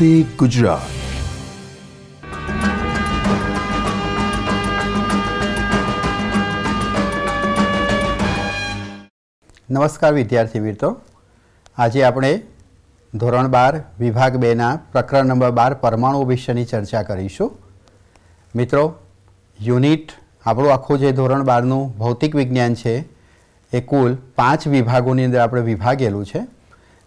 વંદે ગુજરાત નમસ્કાર વિદ્યાર્થી મિત્રો આજે આપણે ધોરણ બાર વિભાગ બેના પ્રકરણ નંબર બાર પરમાણુ વિશેની ચર્ચા કરીશું મિત્રો યુનિટ આપણું આખું જે ધોરણ બારનું ભૌતિક વિજ્ઞાન છે એ કુલ પાંચ વિભાગોની અંદર આપણે વિભાગેલું છે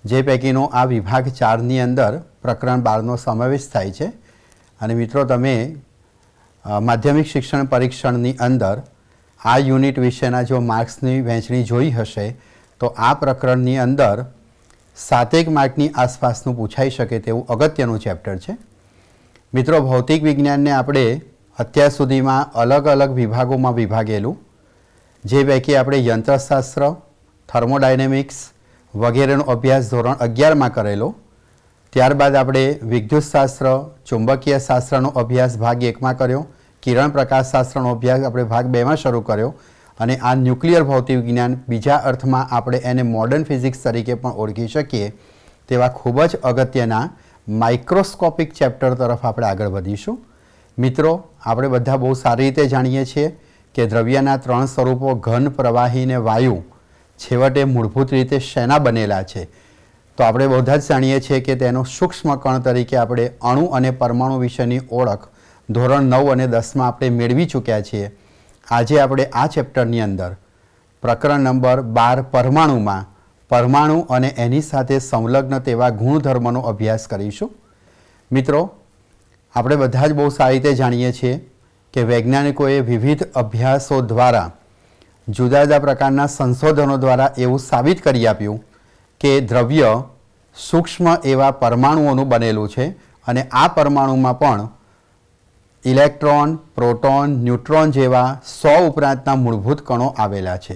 જે પૈકીનો આ વિભાગ ચારની અંદર પ્રકરણ બારનો સમાવેશ થાય છે અને મિત્રો તમે માધ્યમિક શિક્ષણ પરીક્ષણની અંદર આ યુનિટ વિશેના જો માર્ક્સની વહેંચણી જોઈ હશે તો આ પ્રકરણની અંદર સાતેક માર્કની આસપાસનું પૂછાઈ શકે તેવું અગત્યનું ચેપ્ટર છે મિત્રો ભૌતિક વિજ્ઞાનને આપણે અત્યાર સુધીમાં અલગ અલગ વિભાગોમાં વિભાગેલું જે પૈકી આપણે યંત્રશાસ્ત્ર થર્મોડાયનેમિક્સ વગેરેનો અભ્યાસ ધોરણ અગિયારમાં કરેલો ત્યારબાદ આપણે વિદ્યુતશાસ્ત્ર ચુંબકીય શાસ્ત્રનો અભ્યાસ ભાગ એકમાં કર્યો કિરણ પ્રકાશ શાસ્ત્રનો અભ્યાસ આપણે ભાગ બેમાં શરૂ કર્યો અને આ ન્યુક્લિયર ભૌતિક વિજ્ઞાન બીજા અર્થમાં આપણે એને મોડર્ન ફિઝિક્સ તરીકે પણ ઓળખી શકીએ તેવા ખૂબ જ અગત્યના માઇક્રોસ્કોપિક ચેપ્ટર તરફ આપણે આગળ વધીશું મિત્રો આપણે બધા બહુ સારી રીતે જાણીએ છીએ કે દ્રવ્યના ત્રણ સ્વરૂપો ઘન પ્રવાહી ને વાયુ છેવટે મૂળભૂત રીતે શેના બનેલા છે તો આપણે બધા જ જાણીએ છીએ કે તેનો સૂક્ષ્મ કણ તરીકે આપણે અણુ અને પરમાણુ વિશેની ઓળખ ધોરણ નવ અને દસમાં આપણે મેળવી ચૂક્યા છીએ આજે આપણે આ ચેપ્ટરની અંદર પ્રકરણ નંબર બાર પરમાણુમાં પરમાણુ અને એની સાથે સંલગ્ન તેવા ગુણધર્મનો અભ્યાસ કરીશું મિત્રો આપણે બધા જ બહુ સારી રીતે જાણીએ છીએ કે વૈજ્ઞાનિકોએ વિવિધ અભ્યાસો દ્વારા જુદા જુદા પ્રકારના સંશોધનો દ્વારા એવું સાબિત કરી આપ્યું કે દ્રવ્ય સૂક્ષ્મ એવા પરમાણુઓનું બનેલું છે અને આ પરમાણુમાં પણ ઇલેક્ટ્રોન પ્રોટોન ન્યુટ્રોન જેવા સો ઉપરાંતના મૂળભૂત કણો આવેલા છે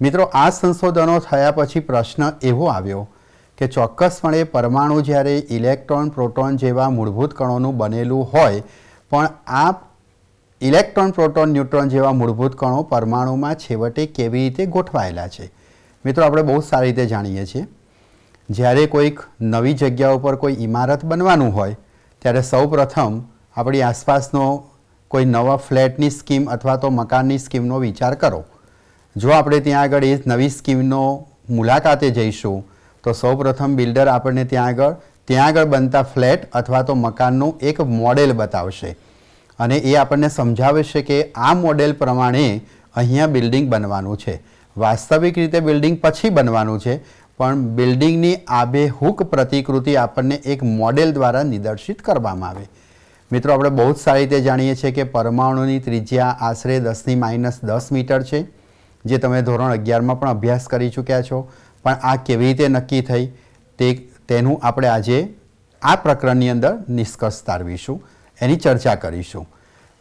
મિત્રો આ સંશોધનો થયા પછી પ્રશ્ન એવો આવ્યો કે ચોક્કસપણે પરમાણુ જ્યારે ઇલેક્ટ્રોન પ્રોટોન જેવા મૂળભૂત કણોનું બનેલું હોય પણ આ ઇલેક્ટ્રોન પ્રોટોન ન્યુટ્રોન જેવા મૂળભૂત કણો પરમાણુમાં છેવટે કેવી રીતે ગોઠવાયેલા છે મિત્રો આપણે બહુ સારી રીતે જાણીએ છીએ જ્યારે કોઈક નવી જગ્યા ઉપર કોઈ ઇમારત બનવાનું હોય ત્યારે સૌપ્રથમ આપણી આસપાસનો કોઈ નવા ફ્લેટની સ્કીમ અથવા તો મકાનની સ્કીમનો વિચાર કરો જો આપણે ત્યાં આગળ એ નવી સ્કીમનો મુલાકાતે જઈશું તો સૌપ્રથમ બિલ્ડર આપણને ત્યાં આગળ ત્યાં આગળ બનતા ફ્લેટ અથવા તો મકાનનું એક મોડેલ બતાવશે અને એ આપણને સમજાવે છે કે આ મોડેલ પ્રમાણે અહીંયા બિલ્ડિંગ બનવાનું છે વાસ્તવિક રીતે બિલ્ડિંગ પછી બનવાનું છે પણ બિલ્ડિંગની આબેહૂક પ્રતિકૃતિ આપણને એક મોડેલ દ્વારા નિદર્શિત કરવામાં આવે મિત્રો આપણે બહુ જ સારી રીતે જાણીએ છીએ કે પરમાણુની ત્રિજ્યા આશરે દસની માઇનસ દસ મીટર છે જે તમે ધોરણ અગિયારમાં પણ અભ્યાસ કરી ચૂક્યા છો પણ આ કેવી રીતે નક્કી થઈ તે તેનું આપણે આજે આ પ્રકરણની અંદર નિષ્કર્ષ તારવીશું એની ચર્ચા કરીશું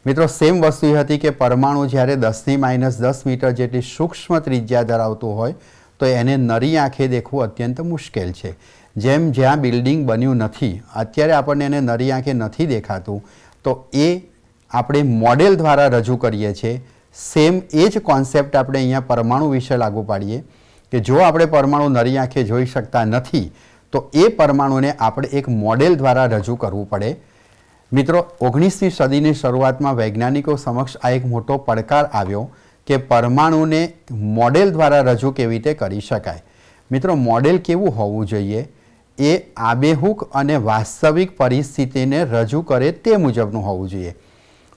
મિત્રો સેમ વસ્તુ એ હતી કે પરમાણુ જ્યારે દસની માઇનસ દસ મીટર જેટલી સૂક્ષ્મ ત્રિજ્યા ધરાવતું હોય તો એને નરી આંખે દેખવું અત્યંત મુશ્કેલ છે જેમ જ્યાં બિલ્ડિંગ બન્યું નથી અત્યારે આપણને એને નરી આંખે નથી દેખાતું તો એ આપણે મોડેલ દ્વારા રજૂ કરીએ છીએ સેમ એ જ કોન્સેપ્ટ આપણે અહીંયા પરમાણુ વિશે લાગુ પાડીએ કે જો આપણે પરમાણુ નરી આંખે જોઈ શકતા નથી તો એ પરમાણુને આપણે એક મોડેલ દ્વારા રજૂ કરવું પડે મિત્રો ઓગણીસમી સદીની શરૂઆતમાં વૈજ્ઞાનિકો સમક્ષ આ એક મોટો પડકાર આવ્યો કે પરમાણુને મોડેલ દ્વારા રજૂ કેવી રીતે કરી શકાય મિત્રો મોડેલ કેવું હોવું જોઈએ એ આબેહૂક અને વાસ્તવિક પરિસ્થિતિને રજૂ કરે તે મુજબનું હોવું જોઈએ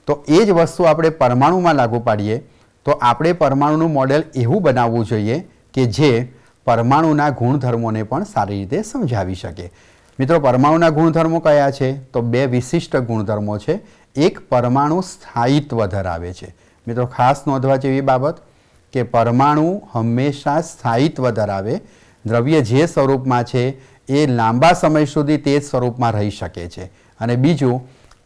તો એ જ વસ્તુ આપણે પરમાણુમાં લાગુ પાડીએ તો આપણે પરમાણુનું મોડેલ એવું બનાવવું જોઈએ કે જે પરમાણુના ગુણધર્મોને પણ સારી રીતે સમજાવી શકે મિત્રો પરમાણુના ગુણધર્મો કયા છે તો બે વિશિષ્ટ ગુણધર્મો છે એક પરમાણુ સ્થાયિત્વ ધરાવે છે મિત્રો ખાસ નોંધવા જેવી બાબત કે પરમાણુ હંમેશા સ્થાયિત્વ ધરાવે દ્રવ્ય જે સ્વરૂપમાં છે એ લાંબા સમય સુધી તે જ સ્વરૂપમાં રહી શકે છે અને બીજું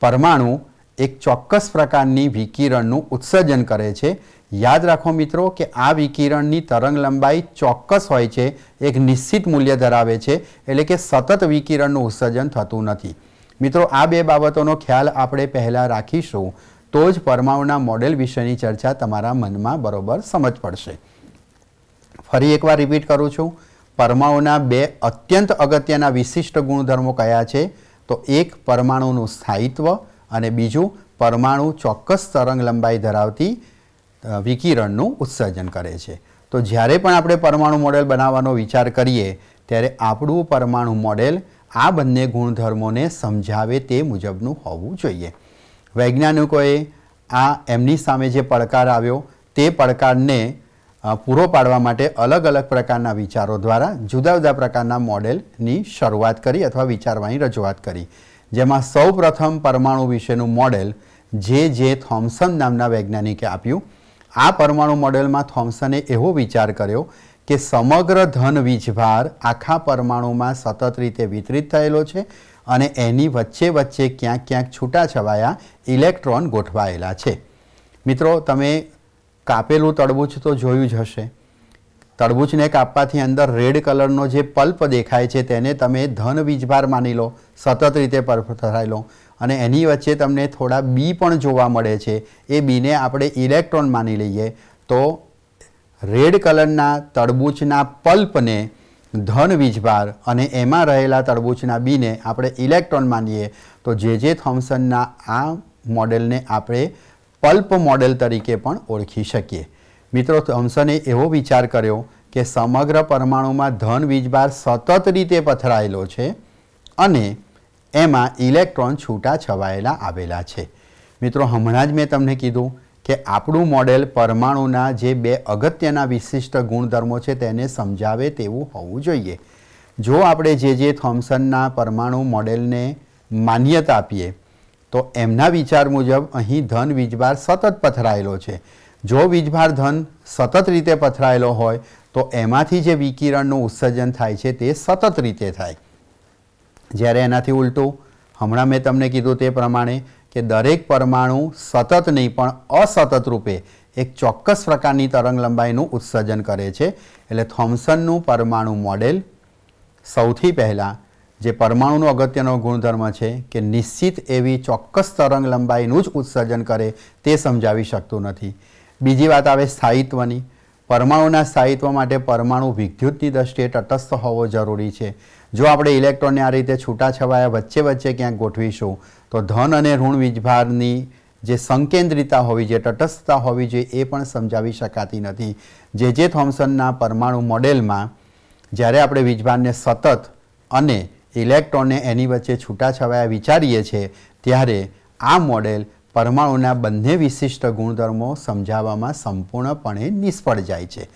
પરમાણુ એક ચોક્કસ પ્રકારની વિકિરણનું ઉત્સર્જન કરે છે યાદ રાખો મિત્રો કે આ વિકિરણની તરંગ લંબાઈ ચોક્કસ હોય છે એક નિશ્ચિત મૂલ્ય ધરાવે છે એટલે કે સતત વિકિરણનું ઉત્સર્જન થતું નથી મિત્રો આ બે બાબતોનો ખ્યાલ આપણે પહેલાં રાખીશું તો જ પરમાણુના મોડેલ વિશેની ચર્ચા તમારા મનમાં બરોબર સમજ પડશે ફરી એકવાર રિપીટ કરું છું પરમાણુના બે અત્યંત અગત્યના વિશિષ્ટ ગુણધર્મો કયા છે તો એક પરમાણુનું સ્થાયિત્વ અને બીજું પરમાણુ ચોક્કસ તરંગ લંબાઈ ધરાવતી વિકિરણનું ઉત્સર્જન કરે છે તો જ્યારે પણ આપણે પરમાણુ મોડેલ બનાવવાનો વિચાર કરીએ ત્યારે આપણું પરમાણુ મોડેલ આ બંને ગુણધર્મોને સમજાવે તે મુજબનું હોવું જોઈએ વૈજ્ઞાનિકોએ આ એમની સામે જે પડકાર આવ્યો તે પડકારને પૂરો પાડવા માટે અલગ અલગ પ્રકારના વિચારો દ્વારા જુદા જુદા પ્રકારના મોડેલની શરૂઆત કરી અથવા વિચારવાની રજૂઆત કરી જેમાં સૌપ્રથમ પરમાણુ વિશેનું મોડેલ જે જે થોમ્સન નામના વૈજ્ઞાનિકે આપ્યું આ પરમાણુ મોડેલમાં થોમ્સને એવો વિચાર કર્યો કે સમગ્ર ધન વીજભાર આખા પરમાણુમાં સતત રીતે વિતરિત થયેલો છે અને એની વચ્ચે વચ્ચે ક્યાંક ક્યાંક છૂટાછવાયા ઇલેક્ટ્રોન ગોઠવાયેલા છે મિત્રો તમે કાપેલું તડબૂચ તો જોયું જ હશે તડબૂચને કાપવાથી અંદર રેડ કલરનો જે પલ્પ દેખાય છે તેને તમે ધન વીજભાર માની લો સતત રીતે પરફરાઈ લો અને એની વચ્ચે તમને થોડા બી પણ જોવા મળે છે એ બીને આપણે ઇલેક્ટ્રોન માની લઈએ તો રેડ કલરના તડબૂચના પલ્પને ધન વીજભાર અને એમાં રહેલા તડબૂચના બીને આપણે ઇલેક્ટ્રોન માનીએ તો જે જે થોમ્સનના આ મોડેલને આપણે પલ્પ મોડેલ તરીકે પણ ઓળખી શકીએ મિત્રો થોમ્સને એવો વિચાર કર્યો કે સમગ્ર પરમાણુમાં ધન વીજભાર સતત રીતે પથરાયેલો છે અને એમાં ઇલેક્ટ્રોન છૂટા છવાયેલા આવેલા છે મિત્રો હમણાં જ મેં તમને કીધું કે આપણું મોડેલ પરમાણુના જે બે અગત્યના વિશિષ્ટ ગુણધર્મો છે તેને સમજાવે તેવું હોવું જોઈએ જો આપણે જે જે થોમ્સનના પરમાણુ મોડેલને માન્યતા આપીએ તો એમના વિચાર મુજબ અહીં ધન વીજભાર સતત પથરાયેલો છે જો વીજભાર ધન સતત રીતે પથરાયેલો હોય તો એમાંથી જે વિકિરણનું ઉત્સર્જન થાય છે તે સતત રીતે થાય જ્યારે એનાથી ઉલટું હમણાં મેં તમને કીધું તે પ્રમાણે કે દરેક પરમાણુ સતત નહીં પણ અસતત રૂપે એક ચોક્કસ પ્રકારની તરંગ લંબાઈનું ઉત્સર્જન કરે છે એટલે થોમ્સનનું પરમાણુ મોડેલ સૌથી પહેલાં જે પરમાણુનો અગત્યનો ગુણધર્મ છે કે નિશ્ચિત એવી ચોક્કસ તરંગ લંબાઈનું જ ઉત્સર્જન કરે તે સમજાવી શકતું નથી બીજી વાત આવે સ્થાયિત્વની પરમાણુના સ્થાયિત્વ માટે પરમાણુ વિદ્યુતની દ્રષ્ટિએ તટસ્થ હોવો જરૂરી છે જો આપણે ઇલેક્ટ્રોનને આ રીતે છૂટાછવાયા વચ્ચે વચ્ચે ક્યાંક ગોઠવીશું તો ધન અને ઋણ વીજભારની જે સંકેન્દ્રિતા હોવી જોઈએ તટસ્થતા હોવી જોઈએ એ પણ સમજાવી શકાતી નથી જે જે થોમ્સનના પરમાણુ મોડેલમાં જ્યારે આપણે વીજભારને સતત અને ઇલેક્ટ્રોનને એની વચ્ચે છૂટાછવાયા વિચારીએ છીએ ત્યારે આ મોડેલ પરમાણુના બંને વિશિષ્ટ ગુણધર્મો સમજાવવામાં સંપૂર્ણપણે નિષ્ફળ જાય છે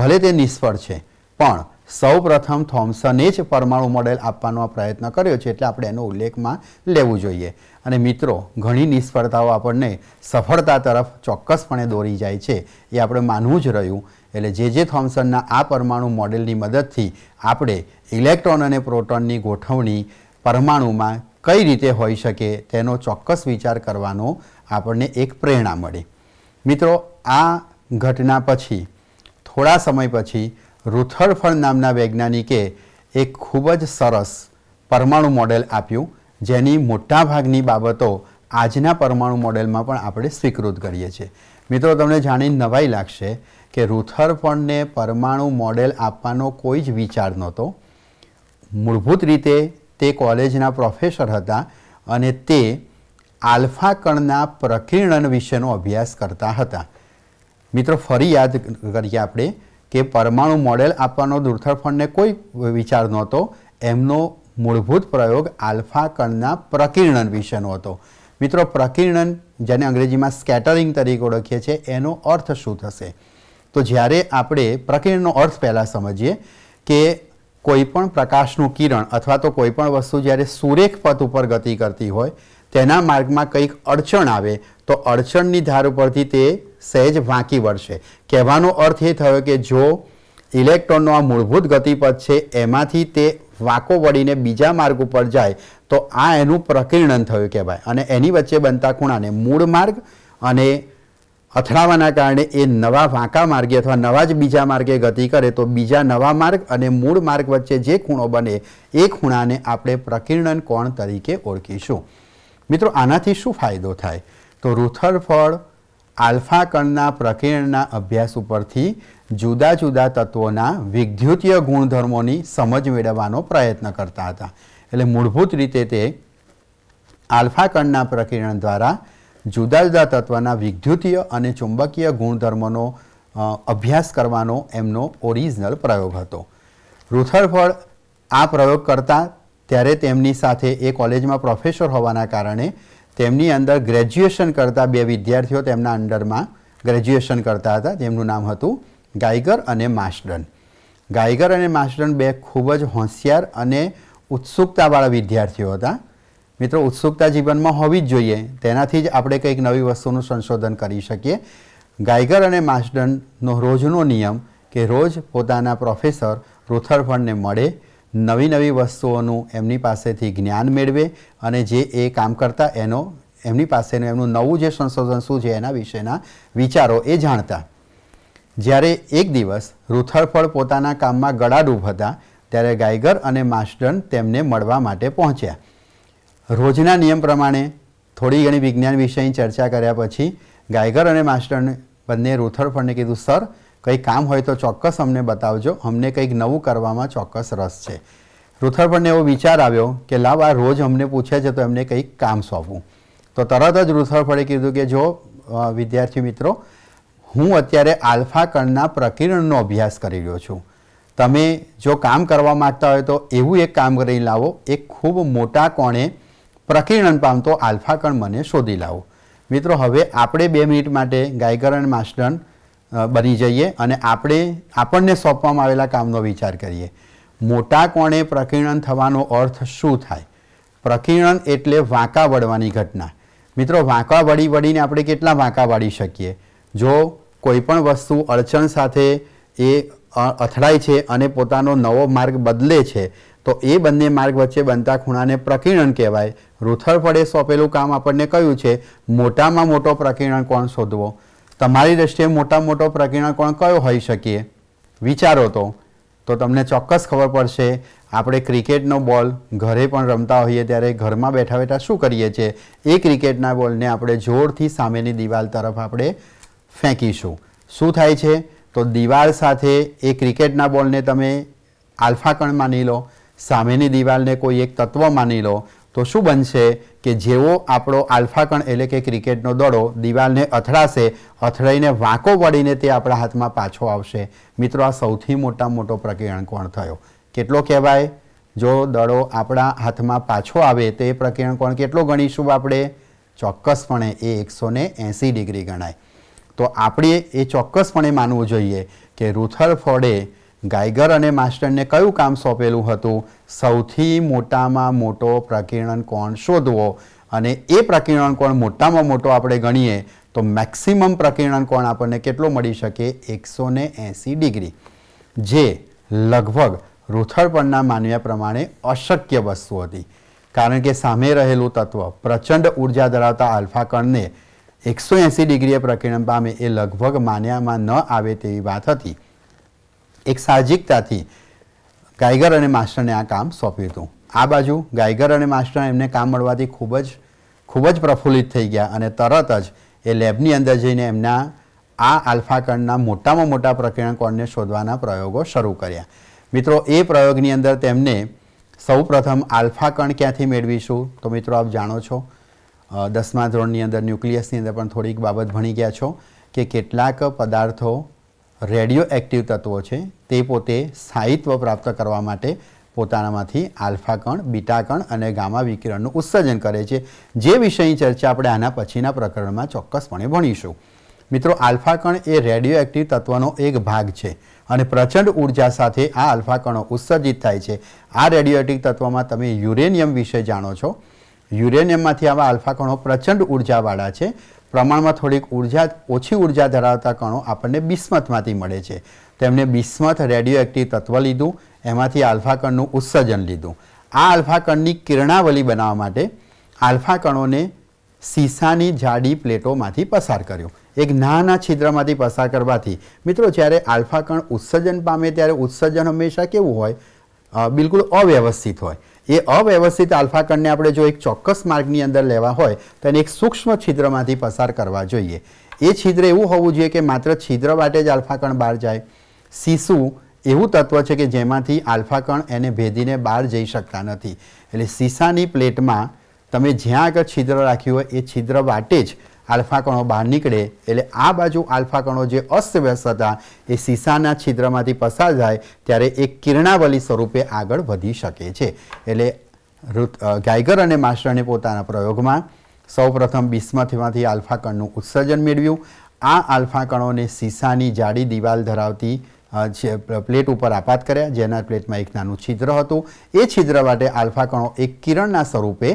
ભલે તે નિષ્ફળ છે પણ સૌ પ્રથમ થોમ્સને જ પરમાણુ મોડેલ આપવાનો પ્રયત્ન કર્યો છે એટલે આપણે એનો ઉલ્લેખમાં લેવું જોઈએ અને મિત્રો ઘણી નિષ્ફળતાઓ આપણને સફળતા તરફ ચોક્કસપણે દોરી જાય છે એ આપણે માનવું જ રહ્યું એટલે જે જે થોમ્સનના આ પરમાણુ મોડેલની મદદથી આપણે ઇલેક્ટ્રોન અને પ્રોટોનની ગોઠવણી પરમાણુમાં કઈ રીતે હોઈ શકે તેનો ચોક્કસ વિચાર કરવાનો આપણને એક પ્રેરણા મળે મિત્રો આ ઘટના પછી થોડા સમય પછી રુથરફળ નામના વૈજ્ઞાનિકે એક ખૂબ જ સરસ પરમાણુ મોડેલ આપ્યું જેની મોટાભાગની બાબતો આજના પરમાણુ મોડેલમાં પણ આપણે સ્વીકૃત કરીએ છીએ મિત્રો તમને જાણીને નવાઈ લાગશે કે રુથરફળને પરમાણુ મોડેલ આપવાનો કોઈ જ વિચાર નહોતો મૂળભૂત રીતે તે કોલેજના પ્રોફેસર હતા અને તે આલ્ફા કણના પ્રકીર્ણન વિશેનો અભ્યાસ કરતા હતા મિત્રો ફરી યાદ કરીએ આપણે કે પરમાણુ મોડેલ આપવાનો દૂરથરફણને કોઈ વિચાર નહોતો એમનો મૂળભૂત પ્રયોગ આલ્ફા કણના પ્રકીર્ણન વિશેનો હતો મિત્રો પ્રકીર્ણન જેને અંગ્રેજીમાં સ્કેટરિંગ તરીકે ઓળખીએ છીએ એનો અર્થ શું થશે તો જ્યારે આપણે પ્રકીર્ણનો અર્થ પહેલાં સમજીએ કે કોઈપણ પ્રકાશનું કિરણ અથવા તો કોઈપણ વસ્તુ જ્યારે સુરેખ પથ ઉપર ગતિ કરતી હોય તેના માર્ગમાં કંઈક અડચણ આવે તો અડચણની ધાર ઉપરથી તે સહેજ વાંકી વળશે કહેવાનો અર્થ એ થયો કે જો ઇલેક્ટ્રોનનો આ મૂળભૂત ગતિપથ છે એમાંથી તે વાંકો વળીને બીજા માર્ગ ઉપર જાય તો આ એનું પ્રકીર્ણન થયું કહેવાય અને એની વચ્ચે બનતા ખૂણાને મૂળ માર્ગ અને અથડાવાના કારણે એ નવા વાંકા માર્ગે અથવા નવા જ બીજા માર્ગે ગતિ કરે તો બીજા નવા માર્ગ અને મૂળ માર્ગ વચ્ચે જે ખૂણો બને એ ખૂણાને આપણે પ્રકીર્ણન કોણ તરીકે ઓળખીશું મિત્રો આનાથી શું ફાયદો થાય તો રૂથરફળ આલ્ફા કણના પ્રકીર્ણના અભ્યાસ ઉપરથી જુદા જુદા તત્વોના વિદ્યુતીય ગુણધર્મોની સમજ મેળવવાનો પ્રયત્ન કરતા હતા એટલે મૂળભૂત રીતે તે આલ્ફા કણના પ્રકીર્ણન દ્વારા જુદા જુદા તત્વના વિદ્યુતીય અને ચુંબકીય ગુણધર્મોનો અભ્યાસ કરવાનો એમનો ઓરિજિનલ પ્રયોગ હતો રૂથરફળ આ પ્રયોગ કરતા ત્યારે તેમની સાથે એ કોલેજમાં પ્રોફેસર હોવાના કારણે તેમની અંદર ગ્રેજ્યુએશન કરતા બે વિદ્યાર્થીઓ તેમના અંડરમાં ગ્રેજ્યુએશન કરતા હતા તેમનું નામ હતું ગાયગર અને માસ્ટરન ગાયગર અને માસ્ટરન બે ખૂબ જ હોશિયાર અને ઉત્સુકતાવાળા વિદ્યાર્થીઓ હતા મિત્રો ઉત્સુકતા જીવનમાં હોવી જ જોઈએ તેનાથી જ આપણે કંઈક નવી વસ્તુનું સંશોધન કરી શકીએ ગાયગર અને માસ્ટનનો રોજનો નિયમ કે રોજ પોતાના પ્રોફેસર રૂથરફળને મળે નવી નવી વસ્તુઓનું એમની પાસેથી જ્ઞાન મેળવે અને જે એ કામ કરતા એનો એમની પાસેનું એમનું નવું જે સંશોધન શું છે એના વિશેના વિચારો એ જાણતા જ્યારે એક દિવસ રૂથરફળ પોતાના કામમાં ગળાડૂબ હતા ત્યારે ગાયગર અને માસ્ટન તેમને મળવા માટે પહોંચ્યા રોજના નિયમ પ્રમાણે થોડી ઘણી વિજ્ઞાન વિષયની ચર્ચા કર્યા પછી ગાયગર અને માસ્ટરને બંને રોથરફળને કીધું સર કંઈ કામ હોય તો ચોક્કસ અમને બતાવજો અમને કંઈક નવું કરવામાં ચોક્કસ રસ છે રૂથરફળને એવો વિચાર આવ્યો કે લાવ આ રોજ અમને પૂછે છે તો એમને કંઈક કામ સોંપવું તો તરત જ રૂથરફળે કીધું કે જો વિદ્યાર્થી મિત્રો હું અત્યારે આલ્ફા કણના પ્રકિરણનો અભ્યાસ કરી રહ્યો છું તમે જો કામ કરવા માગતા હોય તો એવું એક કામ કરી લાવો એક ખૂબ મોટા કોણે પ્રકીર્ણન પામતો આલ્ફા કણ મને શોધી લાવો મિત્રો હવે આપણે બે મિનિટ માટે ગાયકરણ માસ્ટન બની જઈએ અને આપણે આપણને સોંપવામાં આવેલા કામનો વિચાર કરીએ મોટા કોણે પ્રકીર્ણન થવાનો અર્થ શું થાય પ્રકીર્ણન એટલે વાંકા વળવાની ઘટના મિત્રો વાંકા વળી વળીને આપણે કેટલા વાંકા વાળી શકીએ જો કોઈપણ વસ્તુ અડચણ સાથે એ અથડાય છે અને પોતાનો નવો માર્ગ બદલે છે તો એ બંને માર્ગ વચ્ચે બનતા ખૂણાને પ્રકીર્ણન કહેવાય રૂથરફળે સોંપેલું કામ આપણને કહ્યું છે મોટામાં મોટો પ્રકીર્ણન કોણ શોધવો તમારી દ્રષ્ટિએ મોટા મોટો પ્રકીર્ણન કોણ કયો હોઈ શકીએ વિચારો તો તો તમને ચોક્કસ ખબર પડશે આપણે ક્રિકેટનો બોલ ઘરે પણ રમતા હોઈએ ત્યારે ઘરમાં બેઠા બેઠા શું કરીએ છીએ એ ક્રિકેટના બોલને આપણે જોરથી સામેની દિવાલ તરફ આપણે ફેંકીશું શું થાય છે તો દિવાલ સાથે એ ક્રિકેટના બોલને તમે આલ્ફા કણ માની લો સામેની દિવાલને કોઈ એક તત્વ માની લો તો શું બનશે કે જેવો આપણો આલ્ફાકણ એટલે કે ક્રિકેટનો દડો દિવાલને અથડાશે અથડાઈને વાંકો પડીને તે આપણા હાથમાં પાછો આવશે મિત્રો આ સૌથી મોટા મોટો કોણ થયો કેટલો કહેવાય જો દડો આપણા હાથમાં પાછો આવે તો એ કોણ કેટલો ગણીશું આપણે ચોક્કસપણે એ એકસો ને એંસી ડિગ્રી ગણાય તો આપણે એ ચોક્કસપણે માનવું જોઈએ કે રૂથર ફોડે ગાયગર અને માસ્ટરને કયું કામ સોંપેલું હતું સૌથી મોટામાં મોટો પ્રકીર્ણન કોણ શોધવો અને એ પ્રકીર્ણન કોણ મોટામાં મોટો આપણે ગણીએ તો મેક્સિમમ પ્રકીર્ણન કોણ આપણને કેટલો મળી શકે એકસો એંસી ડિગ્રી જે લગભગ રૂથળપણના માનવ્યા પ્રમાણે અશક્ય વસ્તુ હતી કારણ કે સામે રહેલું તત્વ પ્રચંડ ઉર્જા ધરાવતા આલ્ફા કણને એકસો એંસી ડિગ્રીએ પ્રકીર્ણન પામે એ લગભગ માન્યામાં ન આવે તેવી વાત હતી એક સાહજિકતાથી ગાયગર અને માસ્ટરને આ કામ સોંપ્યું હતું આ બાજુ ગાયગર અને માસ્ટર એમને કામ મળવાથી ખૂબ જ ખૂબ જ પ્રફુલ્લિત થઈ ગયા અને તરત જ એ લેબની અંદર જઈને એમના આ આલ્ફાકણના મોટામાં મોટા પ્રકીર્ણકોણને શોધવાના પ્રયોગો શરૂ કર્યા મિત્રો એ પ્રયોગની અંદર તેમને સૌપ્રથમ આલ્ફાકણ ક્યાંથી મેળવીશું તો મિત્રો આપ જાણો છો દસમા ધોરણની અંદર ન્યુક્લિયસની અંદર પણ થોડીક બાબત ભણી ગયા છો કે કેટલાક પદાર્થો રેડિયો એક્ટિવ તત્વો છે તે પોતે સ્થાયિત્વ પ્રાપ્ત કરવા માટે પોતાનામાંથી આલ્ફા કણ બીટા અને ગામા વિકિરણનું ઉત્સર્જન કરે છે જે વિષયની ચર્ચા આપણે આના પછીના પ્રકરણમાં ચોક્કસપણે ભણીશું મિત્રો આલ્ફા કણ એ રેડિયો એક્ટિવ તત્વનો એક ભાગ છે અને પ્રચંડ ઉર્જા સાથે આ આલ્ફા કણો ઉત્સર્જિત થાય છે આ રેડિયો એક્ટિવ તત્વમાં તમે યુરેનિયમ વિશે જાણો છો યુરેનિયમમાંથી આવા આલ્ફા કણો પ્રચંડ ઉર્જાવાળા છે પ્રમાણમાં થોડીક ઉર્જા ઓછી ઉર્જા ધરાવતા કણો આપણને બિસ્મતમાંથી મળે છે તેમણે બિસ્મત એક્ટિવ તત્વ લીધું એમાંથી આલ્ફા કણનું ઉત્સર્જન લીધું આ આલ્ફા કણની કિરણાવલી બનાવવા માટે આલ્ફા કણોને સીસાની જાડી પ્લેટોમાંથી પસાર કર્યો એક નાના છિદ્રમાંથી પસાર કરવાથી મિત્રો જ્યારે આલ્ફા કણ ઉત્સર્જન પામે ત્યારે ઉત્સર્જન હંમેશા કેવું હોય બિલકુલ અવ્યવસ્થિત હોય એ અવ્યવસ્થિત આલ્ફાકણને આપણે જો એક ચોક્કસ માર્ગની અંદર લેવા હોય તો એને એક સૂક્ષ્મ છિદ્રમાંથી પસાર કરવા જોઈએ એ છિદ્ર એવું હોવું જોઈએ કે માત્ર છિદ્ર માટે જ આલ્ફાકણ બહાર જાય શિશુ એવું તત્વ છે કે જેમાંથી આલ્ફાકણ એને ભેદીને બહાર જઈ શકતા નથી એટલે સીસાની પ્લેટમાં તમે જ્યાં આગળ છિદ્ર રાખ્યું હોય એ છિદ્ર વાટે જ આલ્ફા કણો બહાર નીકળે એટલે આ બાજુ આલ્ફા કણો જે અસ્તવ્યસ્ત હતા એ સીસાના છિદ્રમાંથી પસાર થાય ત્યારે એ કિરણાવલી સ્વરૂપે આગળ વધી શકે છે એટલે ઋત ગાયગર અને માસ્ટરને પોતાના પ્રયોગમાં સૌપ્રથમ બિસ્મથીમાંથી આલ્ફા કણનું ઉત્સર્જન મેળવ્યું આ આલ્ફા કણોને સીસાની જાડી દિવાલ ધરાવતી પ્લેટ ઉપર આપાત કર્યા જેના પ્લેટમાં એક નાનું છિદ્ર હતું એ છિદ્ર માટે આલ્ફા કણો એક કિરણના સ્વરૂપે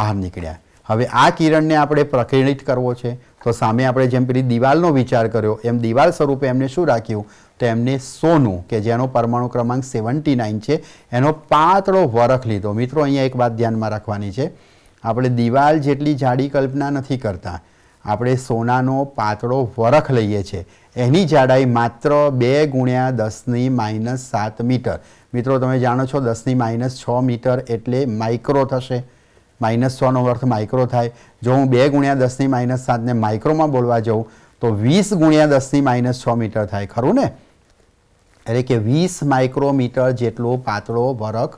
બહાર નીકળ્યા હવે આ કિરણને આપણે પ્રકીર્ણિત કરવો છે તો સામે આપણે જેમ પેલી દિવાલનો વિચાર કર્યો એમ દિવાલ સ્વરૂપે એમને શું રાખ્યું તો એમને સોનું કે જેનો પરમાણુ ક્રમાંક સેવન્ટી નાઇન છે એનો પાતળો વરખ લીધો મિત્રો અહીંયા એક વાત ધ્યાનમાં રાખવાની છે આપણે દિવાલ જેટલી જાડી કલ્પના નથી કરતા આપણે સોનાનો પાતળો વરખ લઈએ છીએ એની જાડાઈ માત્ર બે ગુણ્યા દસની માઇનસ સાત મીટર મિત્રો તમે જાણો છો દસની માઇનસ છ મીટર એટલે માઇક્રો થશે માઇનસ સોનો અર્થ માઇક્રો થાય જો હું બે ગુણ્યા દસની માઇનસ સાતને માઇક્રોમાં બોલવા જાઉં તો વીસ ગુણ્યા દસની માઇનસ છ મીટર થાય ખરું ને એટલે કે વીસ માઇક્રોમીટર જેટલો પાતળો વરખ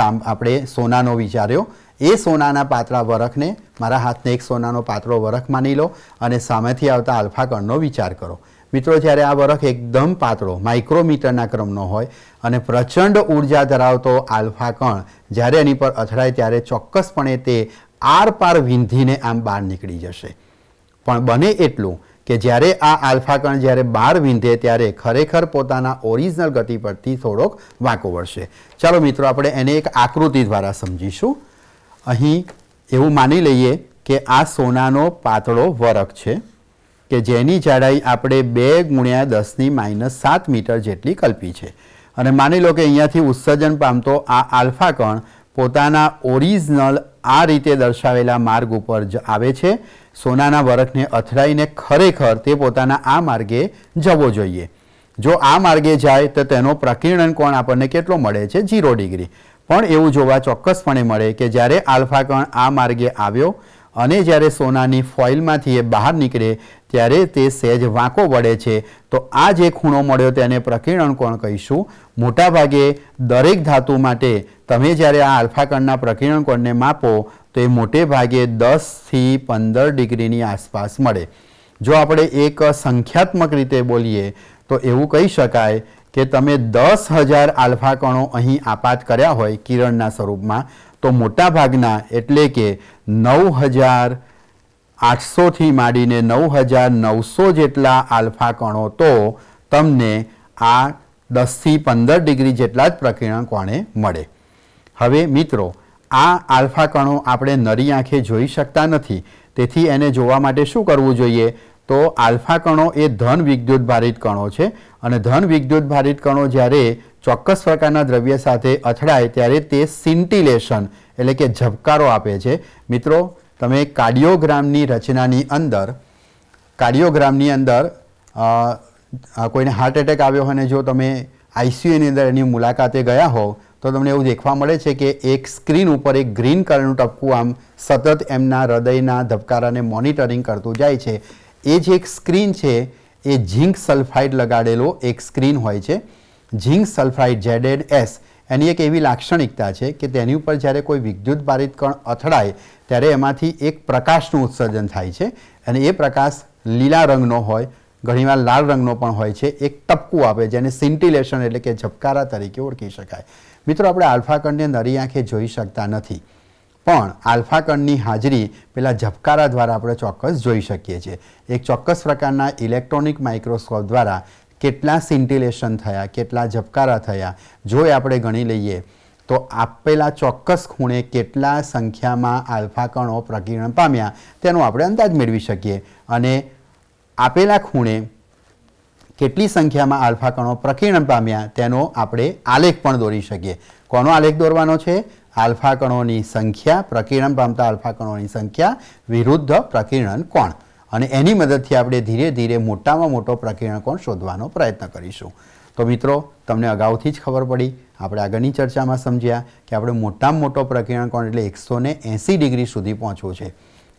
તામ આપણે સોનાનો વિચાર્યો એ સોનાના પાતળા વરખને મારા હાથને એક સોનાનો પાતળો વરખ માની લો અને સામેથી આવતા આલ્ફા કણનો વિચાર કરો મિત્રો જ્યારે આ વરખ એકદમ પાતળો માઇક્રોમીટરના ક્રમનો હોય અને પ્રચંડ ઉર્જા ધરાવતો આલ્ફા કણ જ્યારે એની પર અથડાય ત્યારે ચોક્કસપણે તે આરપાર વિંધીને આમ બહાર નીકળી જશે પણ બને એટલું કે જ્યારે આ આલ્ફા કણ જ્યારે બહાર વિંધે ત્યારે ખરેખર પોતાના ઓરિજિનલ ગતિ પરથી થોડોક વાંકો વળશે ચાલો મિત્રો આપણે એને એક આકૃતિ દ્વારા સમજીશું અહીં એવું માની લઈએ કે આ સોનાનો પાતળો વરખ છે કે જેની જાડાઈ આપણે બે ગુણ્યા દસની માઇનસ સાત મીટર જેટલી કલ્પી છે અને માની લો કે અહીંયાથી ઉત્સર્જન પામતો આ આલ્ફા કણ પોતાના ઓરિજિનલ આ રીતે દર્શાવેલા માર્ગ ઉપર જ આવે છે સોનાના વરખને અથડાઈને ખરેખર તે પોતાના આ માર્ગે જવો જોઈએ જો આ માર્ગે જાય તો તેનો પ્રકીર્ણન કોણ આપણને કેટલો મળે છે ઝીરો ડિગ્રી પણ એવું જોવા ચોક્કસપણે મળે કે જ્યારે આલ્ફા કણ આ માર્ગે આવ્યો અને જ્યારે સોનાની ફોઇલમાંથી એ બહાર નીકળે ત્યારે તે સહેજ વાંકો વળે છે તો આ જે ખૂણો મળ્યો તેને પ્રકીર્ણન કોણ કહીશું મોટાભાગે દરેક ધાતુ માટે તમે જ્યારે આ આલ્ફાકણના પ્રકીર્ણન કોણને માપો તો એ મોટે ભાગે દસથી પંદર ડિગ્રીની આસપાસ મળે જો આપણે એક સંખ્યાત્મક રીતે બોલીએ તો એવું કહી શકાય કે તમે દસ હજાર આલ્ફા કણો અહીં આપાત કર્યા હોય કિરણના સ્વરૂપમાં તો મોટા ભાગના એટલે કે નવ હજાર આઠસોથી માંડીને નવ હજાર નવસો જેટલા આલ્ફા કણો તો તમને આ દસથી પંદર ડિગ્રી જેટલા જ પ્રકીર્ણ કોણે મળે હવે મિત્રો આ આલ્ફા કણો આપણે નરી આંખે જોઈ શકતા નથી તેથી એને જોવા માટે શું કરવું જોઈએ તો આલ્ફા કણો એ ધન વિદ્યુત ભારિત કણો છે અને ધન વિદ્યુત ભારિત કણો જ્યારે ચોક્કસ પ્રકારના દ્રવ્ય સાથે અથડાય ત્યારે તે સિન્ટિલેશન એટલે કે ઝબકારો આપે છે મિત્રો તમે કાર્ડિયોગ્રામની રચનાની અંદર કાર્ડિયોગ્રામની અંદર કોઈને હાર્ટ એટેક આવ્યો હોય અને જો તમે આઈસીયુની અંદર એની મુલાકાતે ગયા હોવ તો તમને એવું દેખવા મળે છે કે એક સ્ક્રીન ઉપર એક ગ્રીન કલરનું ટપકું આમ સતત એમના હૃદયના ધબકારાને મોનિટરિંગ કરતું જાય છે એ જે એક સ્ક્રીન છે એ ઝીંક સલ્ફાઇડ લગાડેલો એક સ્ક્રીન હોય છે ઝીંક સલ્ફાઇડ જેડેડ એસ એની એક એવી લાક્ષણિકતા છે કે તેની ઉપર જ્યારે કોઈ વિદ્યુત બારિત કણ અથડાય ત્યારે એમાંથી એક પ્રકાશનું ઉત્સર્જન થાય છે અને એ પ્રકાશ લીલા રંગનો હોય ઘણીવાર લાલ રંગનો પણ હોય છે એક ટપકું આપે જેને સિન્ટિલેશન એટલે કે ઝબકારા તરીકે ઓળખી શકાય મિત્રો આપણે આલ્ફા કણને નરી આંખે જોઈ શકતા નથી પણ આલ્ફા કણની હાજરી પેલા ઝબકારા દ્વારા આપણે ચોક્કસ જોઈ શકીએ છીએ એક ચોક્કસ પ્રકારના ઇલેક્ટ્રોનિક માઇક્રોસ્કોપ દ્વારા કેટલા સિન્ટિલેશન થયા કેટલા ઝબકારા થયા જો આપણે ગણી લઈએ તો આપેલા ચોક્કસ ખૂણે કેટલા સંખ્યામાં આલ્ફા કણો પ્રકીર્ણ પામ્યા તેનો આપણે અંદાજ મેળવી શકીએ અને આપેલા ખૂણે કેટલી સંખ્યામાં આલ્ફા કણો પ્રકીર્ણ પામ્યા તેનો આપણે આલેખ પણ દોરી શકીએ કોનો આલેખ દોરવાનો છે આલ્ફા કણોની સંખ્યા પ્રકીર્ણ પામતા આલ્ફા કણોની સંખ્યા વિરુદ્ધ પ્રકીર્ણન કોણ અને એની મદદથી આપણે ધીરે ધીરે મોટામાં મોટો કોણ શોધવાનો પ્રયત્ન કરીશું તો મિત્રો તમને અગાઉથી જ ખબર પડી આપણે આગળની ચર્ચામાં સમજ્યા કે આપણે મોટામાં મોટો કોણ એટલે એકસો એંસી ડિગ્રી સુધી પહોંચવું છે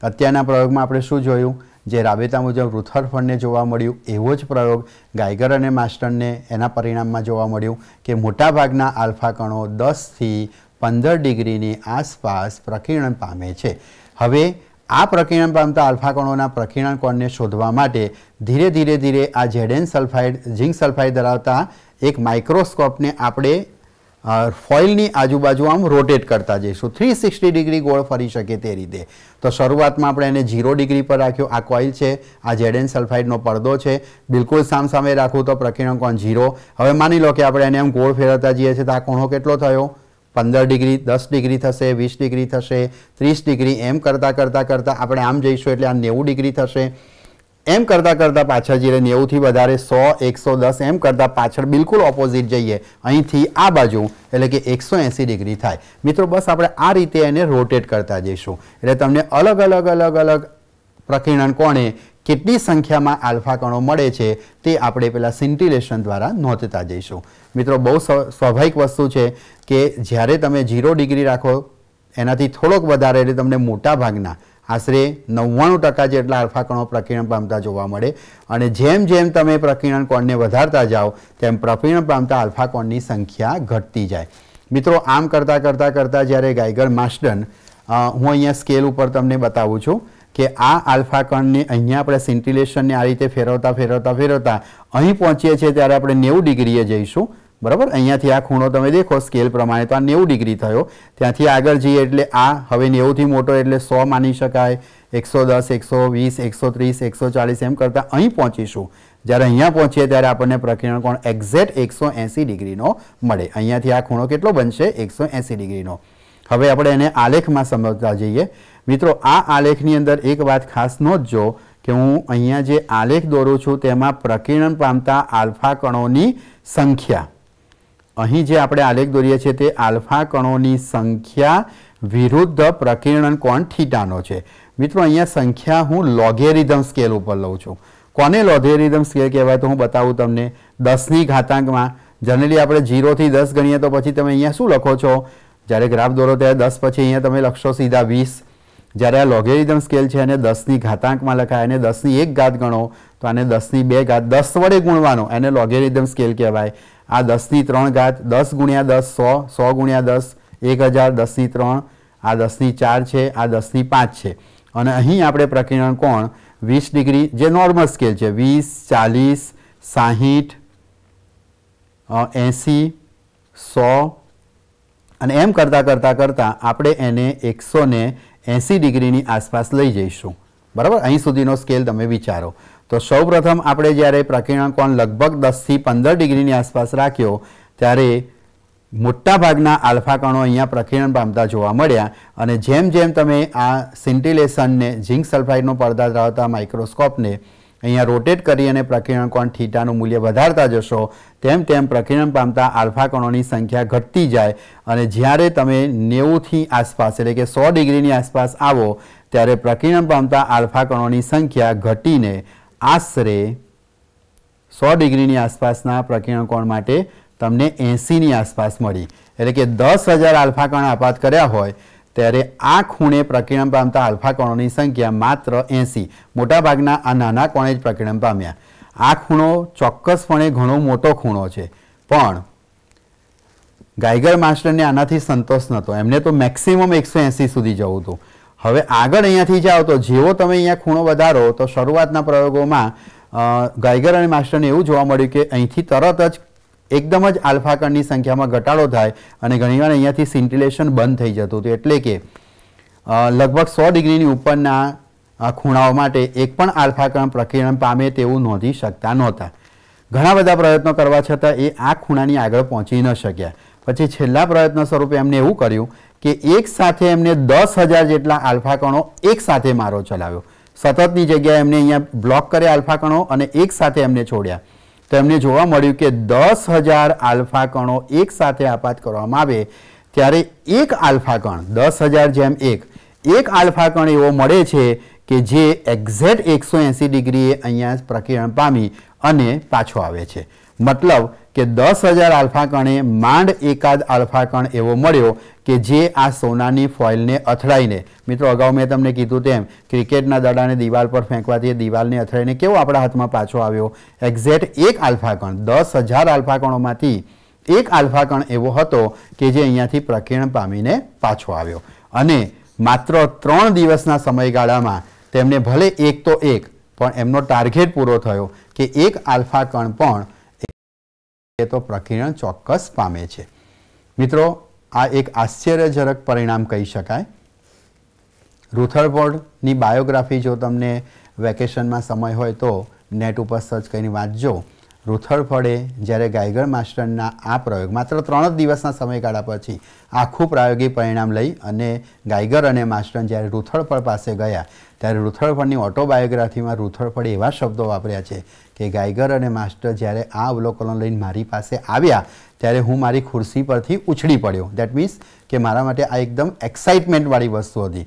અત્યારના પ્રયોગમાં આપણે શું જોયું જે રાબેતા મુજબ રુથરફળને જોવા મળ્યું એવો જ પ્રયોગ ગાયગર અને માસ્ટરને એના પરિણામમાં જોવા મળ્યું કે મોટાભાગના આલ્ફા કણો દસથી પંદર ડિગ્રીની આસપાસ પ્રકીર્ણન પામે છે હવે આ પ્રકીર્ણન પામતા આલ્ફા કણોના પ્રકીર્ણન કોણને શોધવા માટે ધીરે ધીરે ધીરે આ જેડેન સલ્ફાઇડ ઝિંક સલ્ફાઇડ ધરાવતા એક માઇક્રોસ્કોપને આપણે ફોઇલની આજુબાજુ આમ રોટેટ કરતા જઈશું થ્રી સિક્સટી ડિગ્રી ગોળ ફરી શકે તે રીતે તો શરૂઆતમાં આપણે એને ઝીરો ડિગ્રી પર રાખ્યો આ કોઇલ છે આ જેડેન સલ્ફાઇડનો પડદો છે બિલકુલ સામસામે રાખવું તો પ્રકીર્ણન કોણ ઝીરો હવે માની લો કે આપણે એને આમ ગોળ ફેરવતા જઈએ છીએ તો આ કોણો કેટલો થયો પંદર ડિગ્રી દસ ડિગ્રી થશે વીસ ડિગ્રી થશે ત્રીસ ડિગ્રી એમ કરતાં કરતાં કરતાં આપણે આમ જઈશું એટલે આ નેવું ડિગ્રી થશે એમ કરતાં કરતાં પાછળ જઈએ નેવુંથી વધારે સો એકસો દસ એમ કરતાં પાછળ બિલકુલ ઓપોઝિટ જઈએ અહીંથી આ બાજુ એટલે કે એકસો એંસી ડિગ્રી થાય મિત્રો બસ આપણે આ રીતે એને રોટેટ કરતા જઈશું એટલે તમને અલગ અલગ અલગ અલગ પ્રકિરણ કોણે કેટલી સંખ્યામાં આલ્ફા કણો મળે છે તે આપણે પેલા સિન્ટિલેશન દ્વારા નોંધતા જઈશું મિત્રો બહુ સ્વાભાવિક વસ્તુ છે કે જ્યારે તમે ઝીરો ડિગ્રી રાખો એનાથી થોડોક વધારે એટલે તમને મોટા ભાગના આશરે નવ્વાણું ટકા જેટલા આલ્ફા કણો પ્રકીર્ણ પામતા જોવા મળે અને જેમ જેમ તમે પ્રકીર્ણ કોણને વધારતા જાઓ તેમ પ્રકીરણ પામતા આલ્ફા કોણની સંખ્યા ઘટતી જાય મિત્રો આમ કરતાં કરતાં કરતાં જ્યારે ગાયગર માસ્ટન હું અહીંયા સ્કેલ ઉપર તમને બતાવું છું કે આ આલ્ફા કણને અહીંયા આપણે સિન્ટિલેશનને આ રીતે ફેરવતા ફેરવતા ફેરવતા અહીં પહોંચીએ છીએ ત્યારે આપણે નેવું ડિગ્રીએ જઈશું બરાબર અહીંયાથી આ ખૂણો તમે દેખો સ્કેલ પ્રમાણે તો આ નેવું ડિગ્રી થયો ત્યાંથી આગળ જઈએ એટલે આ હવે નેવુંથી મોટો એટલે સો માની શકાય એકસો દસ એકસો વીસ એકસો ત્રીસ એકસો ચાલીસ એમ કરતાં અહીં પહોંચીશું જ્યારે અહીંયા પહોંચીએ ત્યારે આપણને પ્રકિરણ કોણ એક્ઝેક્ટ એકસો એંસી ડિગ્રીનો મળે અહીંયાથી આ ખૂણો કેટલો બનશે એકસો એંસી ડિગ્રીનો હવે આપણે એને આલેખમાં સમજતા જઈએ મિત્રો આ આલેખની અંદર એક વાત ખાસ નોંધજો કે હું અહીંયા જે આલેખ દોરું છું તેમાં પ્રકીર્ણન પામતા આલ્ફા કણોની સંખ્યા અહીં જે આપણે આલેખ દોરીએ છીએ તે આલ્ફા કણોની સંખ્યા વિરુદ્ધ પ્રકીર્ણન કોણ થીટાનો છે મિત્રો અહીંયા સંખ્યા હું લોગેરિધમ સ્કેલ ઉપર લઉં છું કોને લોગેરિધમ સ્કેલ કહેવાય તો હું બતાવું તમને દસની ઘાતાંકમાં જનરલી આપણે જીરોથી દસ ગણીએ તો પછી તમે અહીંયા શું લખો છો જ્યારે ગ્રાફ દોરો ત્યારે દસ પછી અહીંયા તમે લખશો સીધા વીસ જ્યારે આ લોગેરિધમ સ્કેલ છે એને દસની ઘાતાંકમાં લખાય એને દસની એક ઘાત ગણો તો આને દસની બે ઘાત દસ વડે ગુણવાનો એને લોગેરિધમ સ્કેલ કહેવાય આ દસની ત્રણ ઘાત દસ ગુણ્યા દસ સો સો ગુણ્યા દસ એક હજાર દસની ત્રણ આ દસની ચાર છે આ દસની પાંચ છે અને અહીં આપણે પ્રકિરણ કોણ વીસ ડિગ્રી જે નોર્મલ સ્કેલ છે વીસ ચાલીસ સાહીઠ એંસી સો અને એમ કરતાં કરતાં કરતાં આપણે એને એકસો ને એંસી ડિગ્રીની આસપાસ લઈ જઈશું બરાબર અહીં સુધીનો સ્કેલ તમે વિચારો તો સૌપ્રથમ આપણે જ્યારે પ્રકીર્ણ કોણ લગભગ દસથી પંદર ડિગ્રીની આસપાસ રાખ્યો ત્યારે મોટાભાગના આલ્ફા કણો અહીંયા પ્રકીર્ણ પામતા જોવા મળ્યા અને જેમ જેમ તમે આ સિન્ટિલેશનને ઝિંક સલ્ફાઇડનો પડદા ધરાવતા માઇક્રોસ્કોપને અહીંયા રોટેટ કરી અને પ્રકીર્ણ કોણ થીટાનું મૂલ્ય વધારતા જશો તેમ તેમ પ્રકીરણ પામતા આલ્ફા કણોની સંખ્યા ઘટતી જાય અને જ્યારે તમે નેવુંથી આસપાસ એટલે કે સો ડિગ્રીની આસપાસ આવો ત્યારે પ્રકીરણ પામતા આલ્ફા કણોની સંખ્યા ઘટીને આશરે સો ડિગ્રીની આસપાસના પ્રકીર્ણ કોણ માટે તમને એંસીની આસપાસ મળી એટલે કે દસ હજાર આલ્ફા કણ આપાત કર્યા હોય ત્યારે આ ખૂણે પ્રકીર્ણન પામતા આલ્ફા કણોની સંખ્યા માત્ર એંસી મોટાભાગના આ નાના કોણે જ પ્રકિરણ પામ્યા આ ખૂણો ચોક્કસપણે ઘણો મોટો ખૂણો છે પણ ગાયગર માસ્ટરને આનાથી સંતોષ નહોતો એમને તો મેક્સિમમ એકસો એંસી સુધી જવું હતું હવે આગળ અહીંયાથી જાઓ તો જેવો તમે અહીંયા ખૂણો વધારો તો શરૂઆતના પ્રયોગોમાં ગાયગર અને માસ્ટરને એવું જોવા મળ્યું કે અહીંથી તરત જ એકદમ જ આલ્ફાકણની સંખ્યામાં ઘટાડો થાય અને ઘણીવાર અહીંયાથી સિન્ટિલેશન બંધ થઈ જતું હતું એટલે કે લગભગ સો ડિગ્રીની ઉપરના ખૂણાઓ માટે એક પણ આલ્ફાકણ પ્રકીર્ણ પામે તેવું નોંધી શકતા નહોતા ઘણા બધા પ્રયત્નો કરવા છતાં એ આ ખૂણાની આગળ પહોંચી ન શક્યા પછી છેલ્લા પ્રયત્ન સ્વરૂપે એમને એવું કર્યું કે એક સાથે એમને દસ હજાર જેટલા આલ્ફાકણો એક સાથે મારો ચલાવ્યો સતતની જગ્યાએ એમને અહીંયા બ્લોક કર્યા આલ્ફાકણો અને એક સાથે એમને છોડ્યા તેમને જોવા મળ્યું કે દસ હજાર આલ્ફા કણો એક સાથે આપાત કરવામાં આવે ત્યારે એક આલ્ફા કણ દસ હજાર જેમ એક એક આલ્ફા કણ એવો મળે છે કે જે એક્ઝેક્ટ એકસો એંસી ડિગ્રીએ અહીંયા પ્રકિરણ પામી અને પાછો આવે છે મતલબ કે દસ હજાર આલ્ફા કણે માંડ એકાદ આલ્ફા કણ એવો મળ્યો કે જે આ સોનાની ફોઇલને અથડાઈને મિત્રો અગાઉ મેં તમને કીધું તેમ ક્રિકેટના દડાને દિવાલ પર ફેંકવાથી એ દિવાલને અથડાઈને કેવો આપણા હાથમાં પાછો આવ્યો એક્ઝેક્ટ એક આલ્ફા કણ દસ હજાર આલ્ફા કણોમાંથી એક આલ્ફા કણ એવો હતો કે જે અહીંયાથી પ્રકીર્ણ પામીને પાછો આવ્યો અને માત્ર ત્રણ દિવસના સમયગાળામાં તેમને ભલે એક તો એક પણ એમનો ટાર્ગેટ પૂરો થયો કે એક આલ્ફા કણ પણ તો પ્રકીર્ણ ચોક્કસ પામે છે મિત્રો આ એક આશ્ચર્યજનક પરિણામ કહી શકાય રૂથરફોર્ડની બાયોગ્રાફી જો તમને વેકેશનમાં સમય હોય તો નેટ ઉપર સર્ચ કરીને વાંચજો રૂથરફળે જ્યારે ગાયગર માસ્ટરના આ પ્રયોગ માત્ર ત્રણ જ દિવસના સમયગાળા પછી આખું પ્રાયોગિક પરિણામ લઈ અને ગાયગર અને માસ્ટન જ્યારે રૂથરફળ પાસે ગયા ત્યારે રૂથરફળની ઓટોબાયોગ્રાફીમાં રૂથરફળે એવા શબ્દો વાપર્યા છે કે ગાયગર અને માસ્ટર જ્યારે આ અવલોકનો લઈને મારી પાસે આવ્યા ત્યારે હું મારી ખુરશી પરથી ઉછળી પડ્યો દેટ મીન્સ કે મારા માટે આ એકદમ એક્સાઇટમેન્ટવાળી વસ્તુ હતી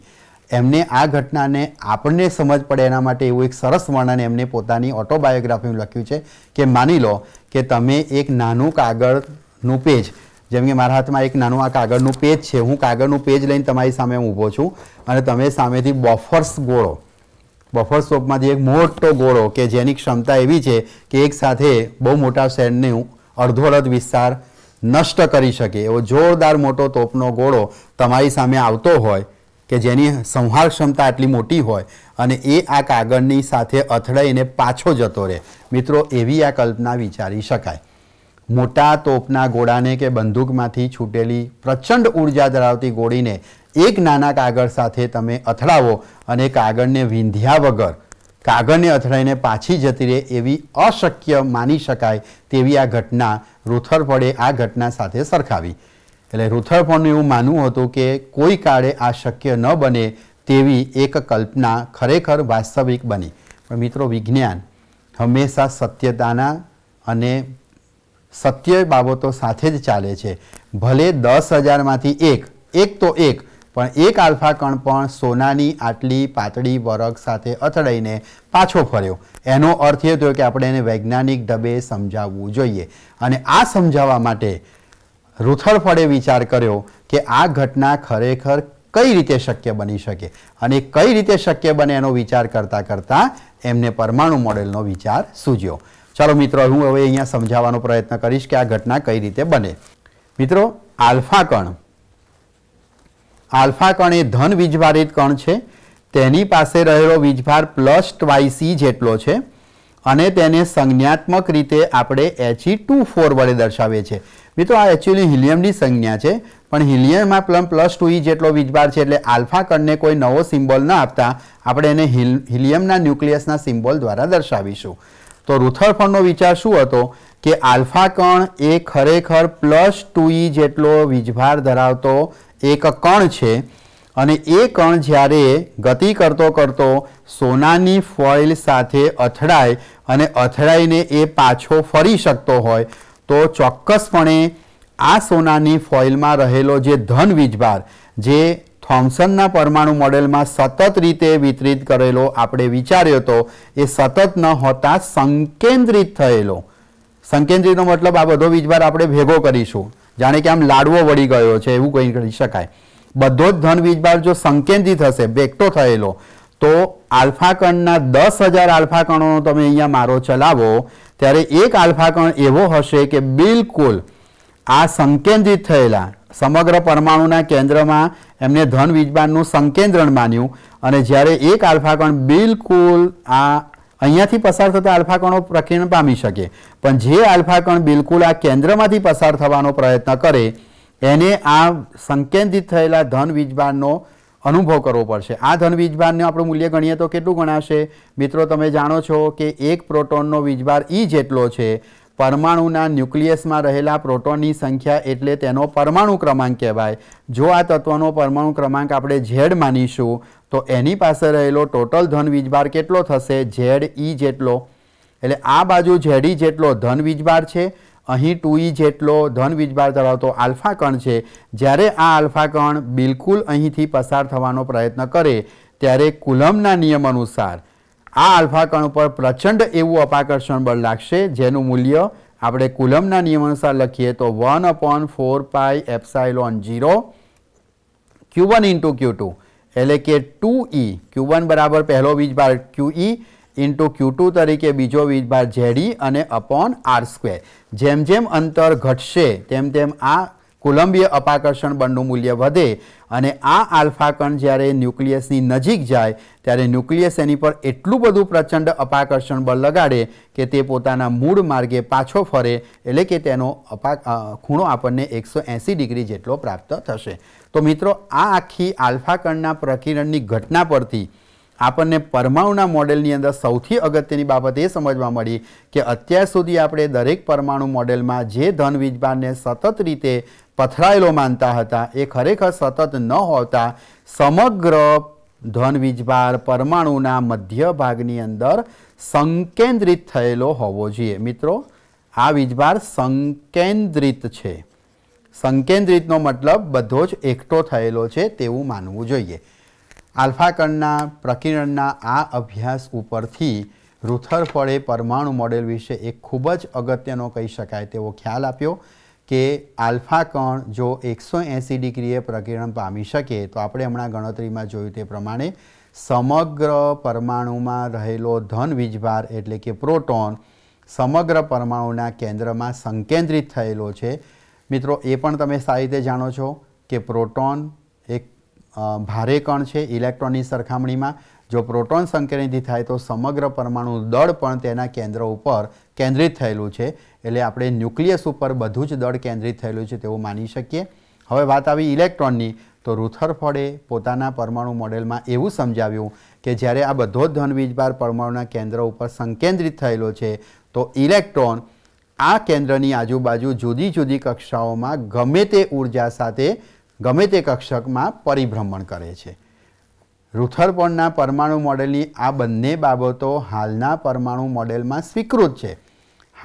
એમને આ ઘટનાને આપણને સમજ પડે એના માટે એવું એક સરસ વર્ણન એમને પોતાની ઓટોબાયોગ્રાફીમાં લખ્યું છે કે માની લો કે તમે એક નાનું કાગળનું પેજ જેમ કે મારા હાથમાં એક નાનું આ કાગળનું પેજ છે હું કાગળનું પેજ લઈને તમારી સામે ઊભો છું અને તમે સામેથી બોફર્સ ગોળો બફર જે એક મોટો ગોળો કે જેની ક્ષમતા એવી છે કે એક સાથે બહુ મોટા અડધો અડધ વિસ્તાર નષ્ટ કરી શકે એવો જોરદાર મોટો તોપનો ગોળો તમારી સામે આવતો હોય કે જેની સંહાર ક્ષમતા આટલી મોટી હોય અને એ આ કાગળની સાથે અથડાઈને પાછો જતો રહે મિત્રો એવી આ કલ્પના વિચારી શકાય મોટા તોપના ગોળાને કે બંદૂકમાંથી છૂટેલી પ્રચંડ ઉર્જા ધરાવતી ગોળીને એક નાના કાગળ સાથે તમે અથડાવો અને કાગળને વિંધ્યા વગર કાગળને અથડાઈને પાછી જતી રહે એવી અશક્ય માની શકાય તેવી આ ઘટના રૂથરપડે આ ઘટના સાથે સરખાવી એટલે રૂથરપણનું એવું માનવું હતું કે કોઈ કાળે આ શક્ય ન બને તેવી એક કલ્પના ખરેખર વાસ્તવિક બની પણ મિત્રો વિજ્ઞાન હંમેશા સત્યતાના અને સત્ય બાબતો સાથે જ ચાલે છે ભલે દસ હજારમાંથી એક એક તો એક પણ એક આલ્ફા કણ પણ સોનાની આટલી પાતળી વરગ સાથે અથડાઈને પાછો ફર્યો એનો અર્થ એ થયો કે આપણે એને વૈજ્ઞાનિક ઢબે સમજાવવું જોઈએ અને આ સમજાવવા માટે રૂથળફળે વિચાર કર્યો કે આ ઘટના ખરેખર કઈ રીતે શક્ય બની શકે અને કઈ રીતે શક્ય બને એનો વિચાર કરતાં કરતાં એમને પરમાણુ મોડેલનો વિચાર સૂજ્યો ચાલો મિત્રો હું હવે અહીંયા સમજાવવાનો પ્રયત્ન કરીશ કે આ ઘટના કઈ રીતે બને મિત્રો આલ્ફા કણ આલ્ફા કણ એ ધન વીજભારિત કણ છે તેની પાસે રહેલો વીજભાર પ્લસ ટ્વાયસી જેટલો છે અને તેને સંજ્ઞાત્મક રીતે આપણે એચઈ ટુ ફોર વડે દર્શાવીએ છીએ મિત્રો આ એકચ્યુઅલી હિલિયમની સંજ્ઞા છે પણ હિલિયમમાં પ્લમ પ્લસ ટુ ઈ e જેટલો વીજભાર છે એટલે આલ્ફા કણને કોઈ નવો સિમ્બોલ ન આપતા આપણે એને હિલ હિલિયમના ન્યુક્લિયસના સિમ્બોલ દ્વારા દર્શાવીશું તો રૂથરફળનો વિચાર શું હતો કે આલ્ફા કણ એ ખરેખર પ્લસ ટુ ઈ e જેટલો વીજભાર ધરાવતો એક કણ છે અને એ કણ જ્યારે ગતિ કરતો કરતો સોનાની ફોઇલ સાથે અથડાય અને અથડાઈને એ પાછો ફરી શકતો હોય તો ચોક્કસપણે આ સોનાની ફોઇલમાં રહેલો જે ધન વીજભાર જે થોમ્સનના પરમાણુ મોડેલમાં સતત રીતે વિતરિત કરેલો આપણે વિચાર્યો હતો એ સતત ન હોતા સંકેન્દ્રિત થયેલો સંકેન્દ્રિતનો મતલબ આ બધો વીજભાર આપણે ભેગો કરીશું જાણે કે આમ લાડવો વળી ગયો છે એવું કહી કરી શકાય બધો જ ધન વીજભાર જો સંકેન્દ્રિત હશે બેકટો થયેલો તો આલ્ફા દસ હજાર આલ્ફા તમે અહીંયા મારો ચલાવો ત્યારે એક આલ્ફા એવો હશે કે બિલકુલ આ સંકેન્દ્રિત થયેલા સમગ્ર પરમાણુના કેન્દ્રમાં એમને ધન વીજબાનનું સંકેન્દ્રણ માન્યું અને જ્યારે એક આલ્ફા બિલકુલ આ અહીંયાથી પસાર થતા આલ્ફા કણો પ્રકીર્ણ પામી શકે પણ જે આલ્ફા બિલકુલ આ કેન્દ્રમાંથી પસાર થવાનો પ્રયત્ન કરે એને આ સંકેન્દ્રિત થયેલા ધન વીજભારનો અનુભવ કરવો પડશે આ ધન વીજભારને આપણું મૂલ્ય ગણીએ તો કેટલું ગણાશે મિત્રો તમે જાણો છો કે એક પ્રોટોનનો વીજભાર ઈ જેટલો છે પરમાણુના ન્યુક્લિયસમાં રહેલા પ્રોટોનની સંખ્યા એટલે તેનો પરમાણુ ક્રમાંક કહેવાય જો આ તત્વનો પરમાણુ ક્રમાંક આપણે ઝેડ માનીશું તો એની પાસે રહેલો ટોટલ ધન વીજભાર કેટલો થશે ઝેડ ઈ જેટલો એટલે આ બાજુ ઝેડી જેટલો ધન વીજભાર છે અહીં ટુ ઈ જેટલો ધન વીજભાર ધરાવતો આલ્ફા કણ છે જ્યારે આ આલ્ફા કણ બિલકુલ અહીંથી પસાર થવાનો પ્રયત્ન કરે ત્યારે કુલમના નિયમ અનુસાર આ આલ્ફા કણ ઉપર પ્રચંડ એવું અપાકર્ષણ બળ લાગશે જેનું મૂલ્ય આપણે કુલમના નિયમ અનુસાર લખીએ તો one upon four pi epsilon zero q one into q two એટલે કે ટુ ઈ ક્યુ વન બરાબર પહેલો વીજભાર ક્યુ ઈ ઇન્ટુ ક્યુ ટુ તરીકે બીજો વીજભાર ઝેડી અને અપોન આર સ્ક્વેર જેમ જેમ અંતર ઘટશે તેમ તેમ આ કુલંબીય અપાકર્ષણ બળનું મૂલ્ય વધે અને આ આલ્ફા કણ જ્યારે ન્યુક્લિયસની નજીક જાય ત્યારે ન્યુક્લિયસ એની પર એટલું બધું પ્રચંડ અપાકર્ષણ બળ લગાડે કે તે પોતાના મૂળ માર્ગે પાછો ફરે એટલે કે તેનો અપા ખૂણો આપણને એકસો એંસી ડિગ્રી જેટલો પ્રાપ્ત થશે તો મિત્રો આ આખી આલ્ફા કણના પ્રકિરણની ઘટના પરથી આપણને પરમાણુના મોડેલની અંદર સૌથી અગત્યની બાબત એ સમજવા મળી કે અત્યાર સુધી આપણે દરેક પરમાણુ મોડેલમાં જે ધન વીજભારને સતત રીતે પથરાયેલો માનતા હતા એ ખરેખર સતત ન હોતા સમગ્ર ધન વીજભાર પરમાણુના મધ્ય ભાગની અંદર સંકેન્દ્રિત થયેલો હોવો જોઈએ મિત્રો આ વીજભાર સંકેન્દ્રિત છે સંકેન્દ્રિતનો મતલબ બધો જ એકઠો થયેલો છે તેવું માનવું જોઈએ આલ્ફાકણના પ્રકિરણના આ અભ્યાસ ઉપરથી રુથરફળે પરમાણુ મોડેલ વિશે એક ખૂબ જ અગત્યનો કહી શકાય તેવો ખ્યાલ આપ્યો કે આલ્ફા કણ જો એકસો એંસી ડિગ્રીએ પ્રકિરણ પામી શકે તો આપણે હમણાં ગણતરીમાં જોયું તે પ્રમાણે સમગ્ર પરમાણુમાં રહેલો ધન વીજભાર એટલે કે પ્રોટોન સમગ્ર પરમાણુના કેન્દ્રમાં સંકેન્દ્રિત થયેલો છે મિત્રો એ પણ તમે સારી રીતે જાણો છો કે પ્રોટોન એક ભારે કણ છે ઇલેક્ટ્રોનની સરખામણીમાં જો પ્રોટોન સંકેતિથી થાય તો સમગ્ર પરમાણુ દળ પણ તેના કેન્દ્ર ઉપર કેન્દ્રિત થયેલું છે એટલે આપણે ન્યુક્લિયસ ઉપર બધું જ દળ કેન્દ્રિત થયેલું છે તેવું માની શકીએ હવે વાત આવી ઇલેક્ટ્રોનની તો રૂથરફોર્ડે પોતાના પરમાણુ મોડેલમાં એવું સમજાવ્યું કે જ્યારે આ બધો જ ધન વીજભાર પરમાણુના કેન્દ્ર ઉપર સંકેન્દ્રિત થયેલો છે તો ઇલેક્ટ્રોન આ કેન્દ્રની આજુબાજુ જુદી જુદી કક્ષાઓમાં ગમે તે ઉર્જા સાથે ગમે તે કક્ષકમાં પરિભ્રમણ કરે છે રૂથરપણના પરમાણુ મોડેલની આ બંને બાબતો હાલના પરમાણુ મોડેલમાં સ્વીકૃત છે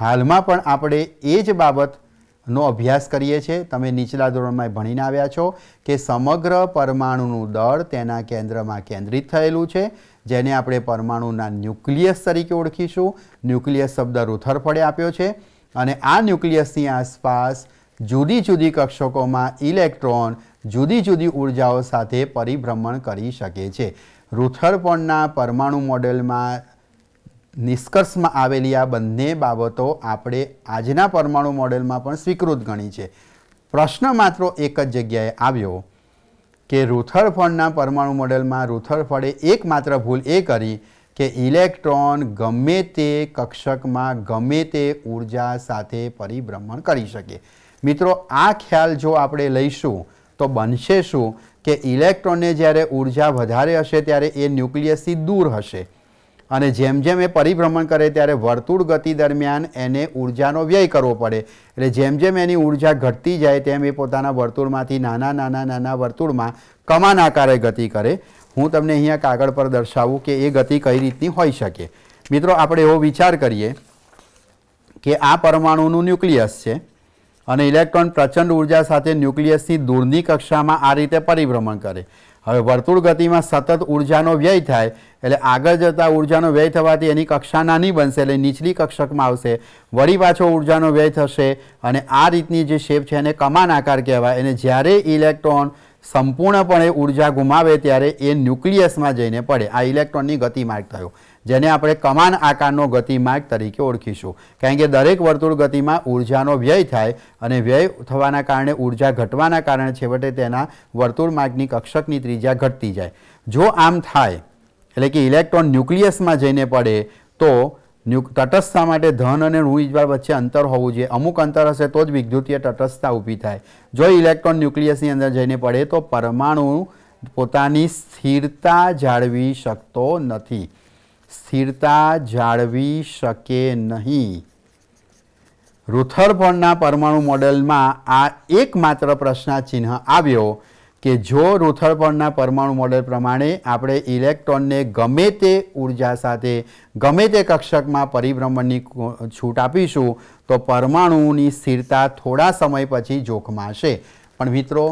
હાલમાં પણ આપણે એ જ બાબતનો અભ્યાસ કરીએ છીએ તમે નીચલા ધોરણમાં ભણીને આવ્યા છો કે સમગ્ર પરમાણુનું દળ તેના કેન્દ્રમાં કેન્દ્રિત થયેલું છે જેને આપણે પરમાણુના ન્યુક્લિયસ તરીકે ઓળખીશું ન્યુક્લિયસ શબ્દ રૂથરફળે આપ્યો છે અને આ ન્યુક્લિયસની આસપાસ જુદી જુદી કક્ષકોમાં ઇલેક્ટ્રોન જુદી જુદી ઉર્જાઓ સાથે પરિભ્રમણ કરી શકે છે રૂથરપણના પરમાણુ મોડેલમાં નિષ્કર્ષમાં આવેલી આ બંને બાબતો આપણે આજના પરમાણુ મોડેલમાં પણ સ્વીકૃત ગણી છે પ્રશ્ન માત્ર એક જ જગ્યાએ આવ્યો કે રૂથરફળના પરમાણુ મોડેલમાં રૂથરફળે એકમાત્ર ભૂલ એ કરી કે ઇલેક્ટ્રોન ગમે તે કક્ષકમાં ગમે તે ઉર્જા સાથે પરિભ્રમણ કરી શકે મિત્રો આ ખ્યાલ જો આપણે લઈશું તો બનશે શું કે ઇલેક્ટ્રોનને જ્યારે ઉર્જા વધારે હશે ત્યારે એ ન્યુક્લિયસથી દૂર હશે અને જેમ જેમ એ પરિભ્રમણ કરે ત્યારે વર્તુળ ગતિ દરમિયાન એને ઉર્જાનો વ્યય કરવો પડે એટલે જેમ જેમ એની ઉર્જા ઘટતી જાય તેમ એ પોતાના વર્તુળમાંથી નાના નાના નાના વર્તુળમાં કમાન આકારે ગતિ કરે હું તમને અહીંયા કાગળ પર દર્શાવું કે એ ગતિ કઈ રીતની હોઈ શકે મિત્રો આપણે એવો વિચાર કરીએ કે આ પરમાણુનું ન્યુક્લિયસ છે અને ઇલેક્ટ્રોન પ્રચંડ ઉર્જા સાથે ન્યુક્લિયસની દૂરની કક્ષામાં આ રીતે પરિભ્રમણ કરે હવે વર્તુળ ગતિમાં સતત ઉર્જાનો વ્યય થાય એટલે આગળ જતા ઉર્જાનો વ્યય થવાથી એની કક્ષા નાની બનશે એટલે નીચલી કક્ષકમાં આવશે વળી પાછો ઉર્જાનો વ્યય થશે અને આ રીતની જે શેપ છે એને કમાન આકાર કહેવાય અને જ્યારે ઇલેક્ટ્રોન સંપૂર્ણપણે ઉર્જા ગુમાવે ત્યારે એ ન્યુક્લિયસમાં જઈને પડે આ ઇલેક્ટ્રોનની ગતિમાર્ગ થયો જેને આપણે કમાન આકારનો ગતિમાર્ગ તરીકે ઓળખીશું કારણ કે દરેક વર્તુળ ગતિમાં ઉર્જાનો વ્યય થાય અને વ્યય થવાના કારણે ઉર્જા ઘટવાના કારણે છેવટે તેના વર્તુળ માર્ગની કક્ષકની ત્રિજ્યા ઘટતી જાય જો આમ થાય એટલે કે ઇલેક્ટ્રોન ન્યુક્લિયસમાં જઈને પડે તો ન્યુક તટસ્થતા માટે ધન અને ઋણ વચ્ચે અંતર હોવું જોઈએ અમુક અંતર હશે તો જ વિદ્યુતીય તટસ્થતા ઊભી થાય જો ઇલેક્ટ્રોન ન્યુક્લિયસની અંદર જઈને પડે તો પરમાણુ પોતાની સ્થિરતા જાળવી શકતો નથી સ્થિરતા જાળવી શકે નહીં રુથરફળના પરમાણુ મોડેલમાં આ એકમાત્ર પ્રશ્નાચિહ્ન આવ્યો કે જો રૂથળ પરમાણુ મોડેલ પ્રમાણે આપણે ઇલેક્ટ્રોનને ગમે તે ઉર્જા સાથે ગમે તે કક્ષકમાં પરિભ્રમણની છૂટ આપીશું તો પરમાણુની સ્થિરતા થોડા સમય પછી જોખમાશે પણ મિત્રો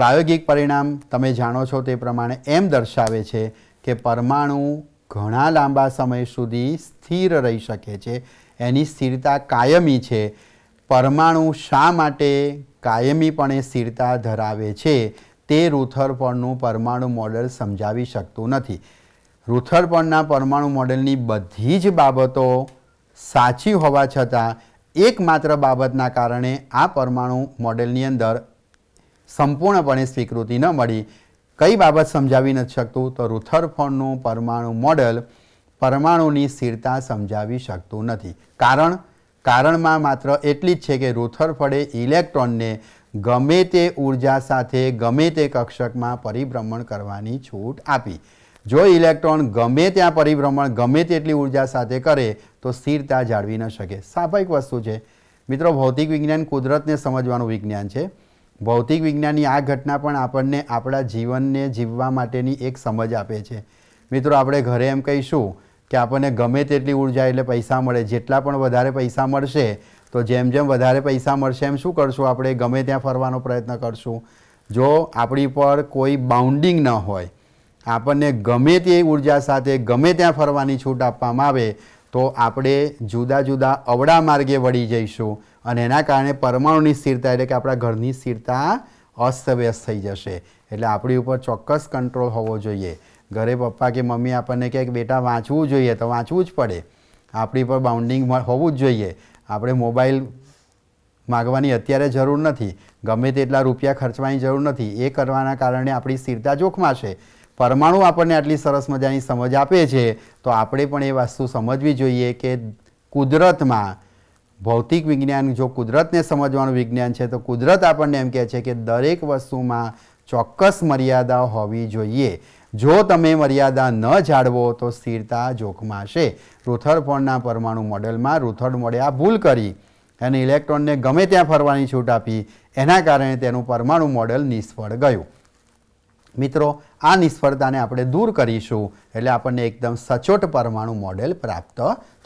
પ્રાયોગિક પરિણામ તમે જાણો છો તે પ્રમાણે એમ દર્શાવે છે કે પરમાણુ ઘણા લાંબા સમય સુધી સ્થિર રહી શકે છે એની સ્થિરતા કાયમી છે પરમાણુ શા માટે કાયમીપણે સ્થિરતા ધરાવે છે તે રૂથરપણનું પરમાણુ મોડેલ સમજાવી શકતું નથી રૂથરપણના પરમાણુ મોડેલની બધી જ બાબતો સાચી હોવા છતાં એકમાત્ર બાબતના કારણે આ પરમાણુ મોડેલની અંદર સંપૂર્ણપણે સ્વીકૃતિ ન મળી કઈ બાબત સમજાવી નથી શકતું તો રૂથરફોર્ડનું પરમાણુ મોડેલ પરમાણુની સ્થિરતા સમજાવી શકતું નથી કારણ કારણમાં માત્ર એટલી જ છે કે રૂથરફળે ઇલેક્ટ્રોનને ગમે તે ઉર્જા સાથે ગમે તે કક્ષકમાં પરિભ્રમણ કરવાની છૂટ આપી જો ઇલેક્ટ્રોન ગમે ત્યાં પરિભ્રમણ ગમે તેટલી ઉર્જા સાથે કરે તો સ્થિરતા જાળવી ન શકે સ્વાભાવિક વસ્તુ છે મિત્રો ભૌતિક વિજ્ઞાન કુદરતને સમજવાનું વિજ્ઞાન છે ભૌતિક વિજ્ઞાનની આ ઘટના પણ આપણને આપણા જીવનને જીવવા માટેની એક સમજ આપે છે મિત્રો આપણે ઘરે એમ કહીશું કે આપણને ગમે તેટલી ઉર્જા એટલે પૈસા મળે જેટલા પણ વધારે પૈસા મળશે તો જેમ જેમ વધારે પૈસા મળશે એમ શું કરશું આપણે ગમે ત્યાં ફરવાનો પ્રયત્ન કરશું જો આપણી પર કોઈ બાઉન્ડિંગ ન હોય આપણને ગમે તે ઉર્જા સાથે ગમે ત્યાં ફરવાની છૂટ આપવામાં આવે તો આપણે જુદા જુદા અવળા માર્ગે વળી જઈશું અને એના કારણે પરમાણુની સ્થિરતા એટલે કે આપણા ઘરની સ્થિરતા અસ્તવ્યસ્ત થઈ જશે એટલે આપણી ઉપર ચોક્કસ કંટ્રોલ હોવો જોઈએ ઘરે પપ્પા કે મમ્મી આપણને કહે કે બેટા વાંચવું જોઈએ તો વાંચવું જ પડે આપણી પર બાઉન્ડિંગ હોવું જ જોઈએ આપણે મોબાઈલ માગવાની અત્યારે જરૂર નથી ગમે તેટલા રૂપિયા ખર્ચવાની જરૂર નથી એ કરવાના કારણે આપણી સ્થિરતા જોખમાં છે પરમાણુ આપણને આટલી સરસ મજાની સમજ આપે છે તો આપણે પણ એ વસ્તુ સમજવી જોઈએ કે કુદરતમાં ભૌતિક વિજ્ઞાન જો કુદરતને સમજવાનું વિજ્ઞાન છે તો કુદરત આપણને એમ કહે છે કે દરેક વસ્તુમાં ચોક્કસ મર્યાદા હોવી જોઈએ જો તમે મર્યાદા ન જાળવો તો સ્થિરતા જોખમાશે રૂથરપણના પરમાણુ મોડેલમાં રૂથડ મોડે આ ભૂલ કરી અને ઇલેક્ટ્રોનને ગમે ત્યાં ફરવાની છૂટ આપી એના કારણે તેનું પરમાણુ મોડેલ નિષ્ફળ ગયું મિત્રો આ નિષ્ફળતાને આપણે દૂર કરીશું એટલે આપણને એકદમ સચોટ પરમાણુ મોડેલ પ્રાપ્ત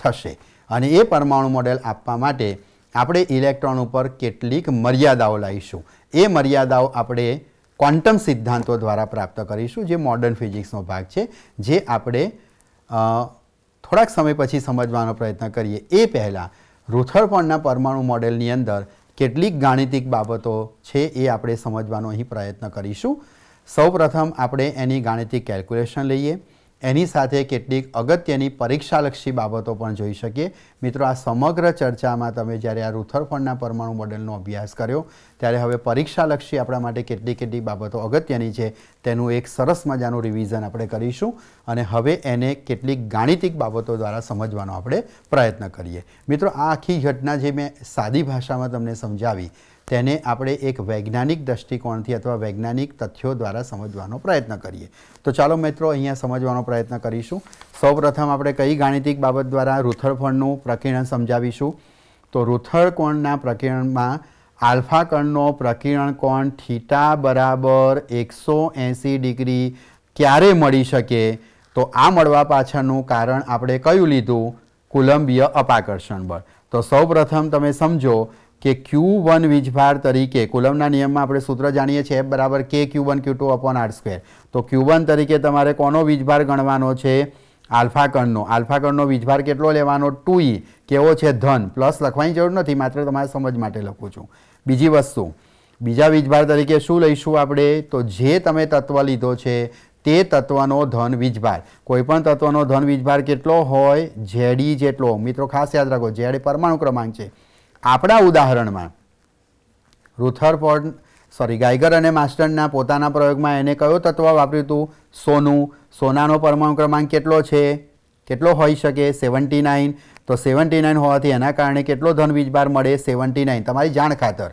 થશે અને એ પરમાણુ મોડેલ આપવા માટે આપણે ઇલેક્ટ્રોન ઉપર કેટલીક મર્યાદાઓ લાવીશું એ મર્યાદાઓ આપણે ક્વોન્ટમ સિદ્ધાંતો દ્વારા પ્રાપ્ત કરીશું જે મોડર્ન ફિઝિક્સનો ભાગ છે જે આપણે થોડાક સમય પછી સમજવાનો પ્રયત્ન કરીએ એ પહેલાં રૂથરપણના પરમાણુ મોડેલની અંદર કેટલીક ગાણિતિક બાબતો છે એ આપણે સમજવાનો અહીં પ્રયત્ન કરીશું સૌપ્રથમ આપણે એની ગાણિતિક કેલ્ક્યુલેશન લઈએ એની સાથે કેટલીક અગત્યની પરીક્ષાલક્ષી બાબતો પણ જોઈ શકીએ મિત્રો આ સમગ્ર ચર્ચામાં તમે જ્યારે આ રૂથરફળના પરમાણુ મોડેલનો અભ્યાસ કર્યો ત્યારે હવે પરીક્ષાલક્ષી આપણા માટે કેટલી કેટલી બાબતો અગત્યની છે તેનું એક સરસ મજાનું રિવિઝન આપણે કરીશું અને હવે એને કેટલીક ગાણિતિક બાબતો દ્વારા સમજવાનો આપણે પ્રયત્ન કરીએ મિત્રો આ આખી ઘટના જે મેં સાદી ભાષામાં તમને સમજાવી તેને આપણે એક વૈજ્ઞાનિક દૃષ્ટિકોણથી અથવા વૈજ્ઞાનિક તથ્યો દ્વારા સમજવાનો પ્રયત્ન કરીએ તો ચાલો મિત્રો અહીંયા સમજવાનો પ્રયત્ન કરીશું સૌપ્રથમ આપણે કઈ ગાણિતિક બાબત દ્વારા રૂથળફળનું પ્રકીર્ણન સમજાવીશું તો રૂથળકોણના પ્રકીર્ણનમાં આલ્ફા કણનો પ્રકીર્ણ કોણ થીટા બરાબર એકસો એંસી ડિગ્રી ક્યારે મળી શકે તો આ મળવા પાછળનું કારણ આપણે કયું લીધું કુલંબીય અપાકર્ષણ બળ તો સૌપ્રથમ તમે સમજો કે ક્યુ વન વીજભાર તરીકે કુલમના નિયમમાં આપણે સૂત્ર જાણીએ છીએ એફ બરાબર કે q one q two upon r square તો ક્યુ વન તરીકે તમારે કોનો વીજભાર ગણવાનો છે આલ્ફા કણનો આલ્ફા વીજભાર કેટલો લેવાનો ટુ ઈ e. કેવો છે ધન પ્લસ લખવાની જરૂર નથી માત્ર તમારે સમજ માટે લખું છું બીજી વસ્તુ બીજા વીજભાર તરીકે શું લઈશું આપણે તો જે તમે તત્વ લીધો છે તે તત્વનો ધન વીજભાર કોઈપણ તત્વનો ધન વીજભાર કેટલો હોય ઝેડી જેટલો મિત્રો ખાસ યાદ રાખો ઝેડ પરમાણુ ક્રમાંક છે આપણા ઉદાહરણમાં પોર્ટ સોરી ગાયગર અને માસ્ટરના પોતાના પ્રયોગમાં એને કયો તત્વ વાપર્યું હતું સોનું સોનાનો પરમાણુ ક્રમાંક કેટલો છે કેટલો હોઈ શકે સેવન્ટી નાઇન તો સેવન્ટી નાઇન હોવાથી એના કારણે કેટલો ધન વીજબાર મળે સેવન્ટી નાઇન તમારી જાણ ખાતર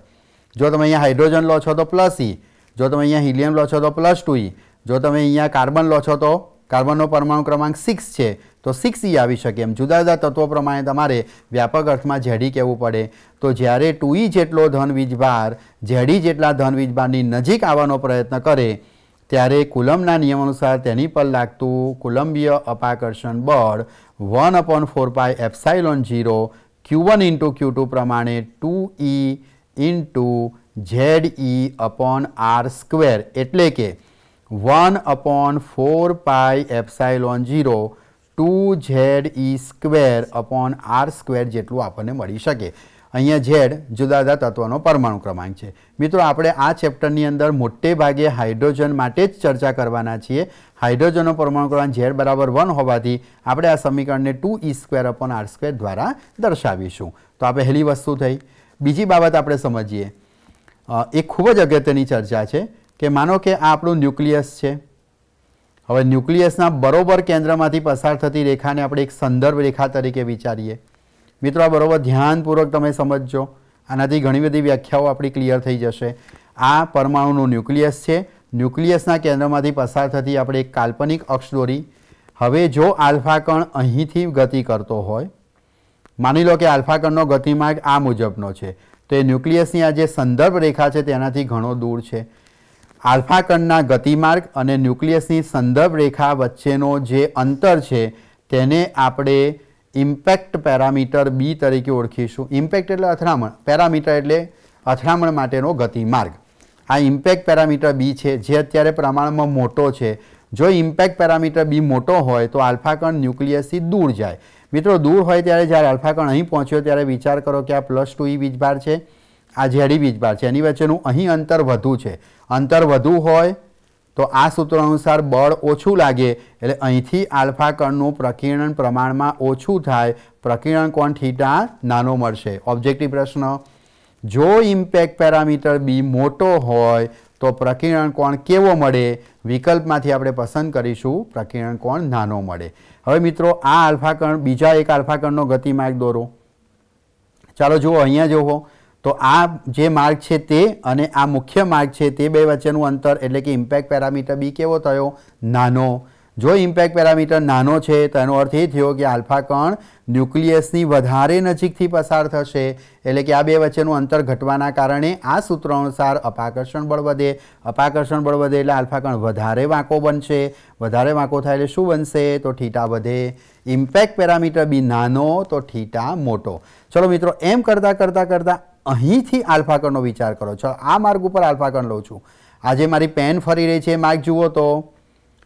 જો તમે અહીંયા હાઇડ્રોજન લો છો તો પ્લસ ઈ e. જો તમે અહીંયા હિલિયમ લો છો તો પ્લસ ટુ ઈ e. જો તમે અહીંયા કાર્બન લો છો તો કાર્બનનો પરમાણુ ક્રમાંક સિક્સ છે તો 6e આવી શકે એમ જુદા જુદા તત્વ પરમાણય તમારે વ્યાપક અર્થમાં ઝેડી કહેવું પડે તો જ્યારે 2e જેટલો ધન વીજભાર ઝેડી જેટલા ધન વીજભારની નજીક આવવાનો પ્રયત્ન કરે ત્યારે કુલમના નિયમ અનુસાર તેની પર લાગતું કુલંબિય અપાકર્ષણ બળ 1/4πε0 q1 * q2 પ્રમાણે 2e * ze / r² એટલે કે 1/4πε0 two Z e square upon r square જેટલું આપણને મળી શકે અહીંયા ઝેડ જુદા જુદા તત્વોનો પરમાણુ ક્રમાંક છે મિત્રો આપણે આ ચેપ્ટરની અંદર મોટે ભાગે હાઇડ્રોજન માટે જ ચર્ચા કરવાના છીએ હાઇડ્રોજનનો પરમાણુ ક્રમાંક ઝેડ બરાબર વન હોવાથી આપણે આ સમીકરણને two e square upon r square દ્વારા દર્શાવીશું તો આ પહેલી વસ્તુ થઈ બીજી બાબત આપણે સમજીએ એ ખૂબ જ અગત્યની ચર્ચા છે કે માનો કે આ આપણું ન્યુક્લિયસ છે હવે ન્યુક્લિયસના બરોબર કેન્દ્રમાંથી પસાર થતી રેખાને આપણે એક સંદર્ભ રેખા તરીકે વિચારીએ મિત્રો આ બરોબર ધ્યાનપૂર્વક તમે સમજજો આનાથી ઘણી બધી વ્યાખ્યાઓ આપણી ક્લિયર થઈ જશે આ પરમાણુનું ન્યુક્લિયસ છે ન્યુક્લિયસના કેન્દ્રમાંથી પસાર થતી આપણે એક કાલ્પનિક અક્ષ દોરી હવે જો આલ્ફાકણ અહીંથી ગતિ કરતો હોય માની લો કે આલ્ફા ગતિમાર્ગ આ મુજબનો છે તો એ ન્યુક્લિયસની આ જે સંદર્ભ રેખા છે તેનાથી ઘણો દૂર છે આલ્ફા કણના ગતિમાર્ગ અને ન્યુક્લિયસની સંદર્ભ રેખા વચ્ચેનો જે અંતર છે તેને આપણે ઇમ્પેક્ટ પેરામીટર બી તરીકે ઓળખીશું ઇમ્પેક્ટ એટલે અથડામણ પેરામીટર એટલે અથડામણ માટેનો ગતિમાર્ગ આ ઇમ્પેક્ટ પેરામીટર બી છે જે અત્યારે પ્રમાણમાં મોટો છે જો ઇમ્પેક્ટ પેરામીટર બી મોટો હોય તો આલ્ફા ન્યુક્લિયસથી દૂર જાય મિત્રો દૂર હોય ત્યારે જ્યારે આલ્ફા કણ અહીં પહોંચ્યો ત્યારે વિચાર કરો કે આ પ્લસ ટુ ઈ વીજભાર છે આ ઝેડી વીજભાર છે એની વચ્ચેનું અહીં અંતર વધુ છે અંતર વધુ હોય તો આ સૂત્ર અનુસાર બળ ઓછું લાગે એટલે અહીંથી આલ્ફા કણનું પ્રકીર્ણન પ્રમાણમાં ઓછું થાય પ્રકીર્ણન કોણ થીટા નાનો મળશે ઓબ્જેક્ટિવ પ્રશ્ન જો ઇમ્પેક્ટ પેરામીટર બી મોટો હોય તો પ્રકીર્ણન કોણ કેવો મળે વિકલ્પમાંથી આપણે પસંદ કરીશું પ્રકીર્ણન કોણ નાનો મળે હવે મિત્રો આ આલ્ફા કણ બીજા એક આલ્ફા કણનો ગતિમાર્ગ દોરો ચાલો જુઓ અહીંયા જુઓ તો આ જે માર્ગ છે તે અને આ મુખ્ય માર્ગ છે તે બે વચ્ચેનું અંતર એટલે કે ઇમ્પેક્ટ પેરામીટર બી કેવો થયો નાનો જો ઇમ્પેક્ટ પેરામીટર નાનો છે તો એનો અર્થ એ થયો કે આલ્ફા કણ ન્યુક્લિયસની વધારે નજીકથી પસાર થશે એટલે કે આ બે વચ્ચેનું અંતર ઘટવાના કારણે આ સૂત્ર અનુસાર અપાકર્ષણ બળ વધે અપાકર્ષણ બળ વધે એટલે આલ્ફા કણ વધારે વાંકો બનશે વધારે વાંકો થાય એટલે શું બનશે તો ઠીટા વધે ઇમ્પેક્ટ પેરામીટર બી નાનો તો ઠીટા મોટો ચલો મિત્રો એમ કરતાં કરતાં કરતાં અહીંથી આલ્ફા વિચાર કરો છો આ માર્ગ ઉપર આલ્ફા લઉં છું આજે મારી પેન ફરી રહી છે માર્ગ જુઓ તો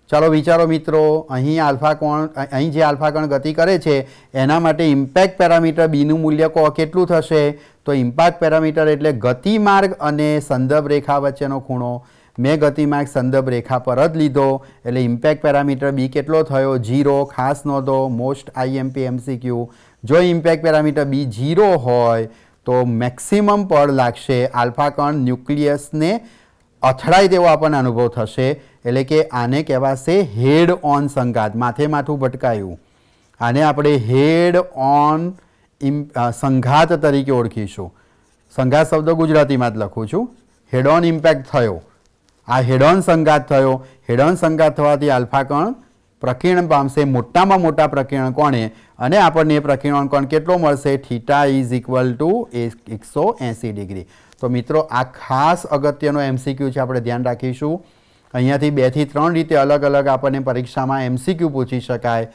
ચાલો વિચારો મિત્રો અહીં આલ્ફા કોણ અહીં જે આલ્ફા ગતિ કરે છે એના માટે ઇમ્પેક્ટ પેરામીટર બીનું મૂલ્ય કહો કેટલું થશે તો ઇમ્પેક્ટ પેરામીટર એટલે ગતિમાર્ગ અને સંદર્ભ રેખા વચ્ચેનો ખૂણો મેં ગતિમાર્ગ સંદર્ભ રેખા પર જ લીધો એટલે ઇમ્પેક્ટ પેરામીટર બી કેટલો થયો જીરો ખાસ નોંધો મોસ્ટ આઈએમપી એમસીક્યુ જો ઇમ્પેક્ટ પેરામીટર બી ઝીરો હોય તો મેક્સિમમ પળ લાગશે આલ્ફા કણ ન્યુક્લિયસને અથડાય તેવો આપણને અનુભવ થશે એટલે કે આને કહેવાશે હેડ ઓન સંઘાત માથે માથું ભટકાયું આને આપણે હેડ ઓન સંઘાત તરીકે ઓળખીશું સંઘાત શબ્દ ગુજરાતીમાં જ લખું છું હેડ ઓન ઇમ્પેક્ટ થયો આ હેડ ઓન સંઘાત થયો હેડ ઓન સંઘાત થવાથી આલ્ફા કણ પ્રકીર્ણ પામશે મોટામાં મોટા પ્રકીર્ણ કોણે અને આપણને એ પ્રકીર્ણ કોણ કેટલો મળશે થીટા ઇઝ ઇક્વલ ટુ એકસો એંસી ડિગ્રી તો મિત્રો આ ખાસ અગત્યનો એમસીક્યુ છે આપણે ધ્યાન રાખીશું અહીંયાથી બેથી ત્રણ રીતે અલગ અલગ આપણને પરીક્ષામાં એમસીક્યુ પૂછી શકાય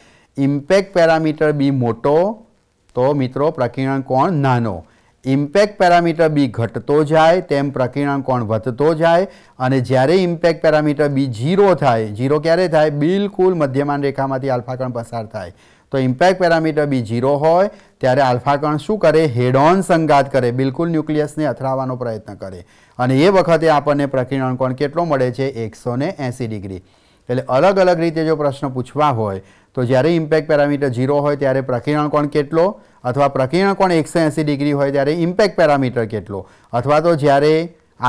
ઇમ્પેક્ટ પેરામીટર બી મોટો તો મિત્રો પ્રકીર્ણ કોણ નાનો ઇમ્પેક્ટ પેરામીટર બી ઘટતો જાય તેમ પ્રકીર્ણન કોણ વધતો જાય અને જ્યારે ઇમ્પેક્ટ પેરામીટર બી ઝીરો થાય ઝીરો ક્યારે થાય બિલકુલ મધ્યમાન રેખામાંથી આલ્ફાકણ પસાર થાય તો ઇમ્પેક્ટ પેરામીટર બી જીરો હોય ત્યારે આલ્ફાકણ શું કરે હેડ ઓન સંઘાત કરે બિલકુલ ન્યુક્લિયસને અથડાવવાનો પ્રયત્ન કરે અને એ વખતે આપણને પ્રકીર્ણન કોણ કેટલો મળે છે એકસો ડિગ્રી એટલે અલગ અલગ રીતે જો પ્રશ્ન પૂછવા હોય તો જ્યારે ઇમ્પેક્ટ પેરામીટર ઝીરો હોય ત્યારે પ્રકિરણ કોણ કેટલો અથવા પ્રકિરણ કોણ એકસો એંસી ડિગ્રી હોય ત્યારે ઇમ્પેક્ટ પેરામીટર કેટલો અથવા તો જ્યારે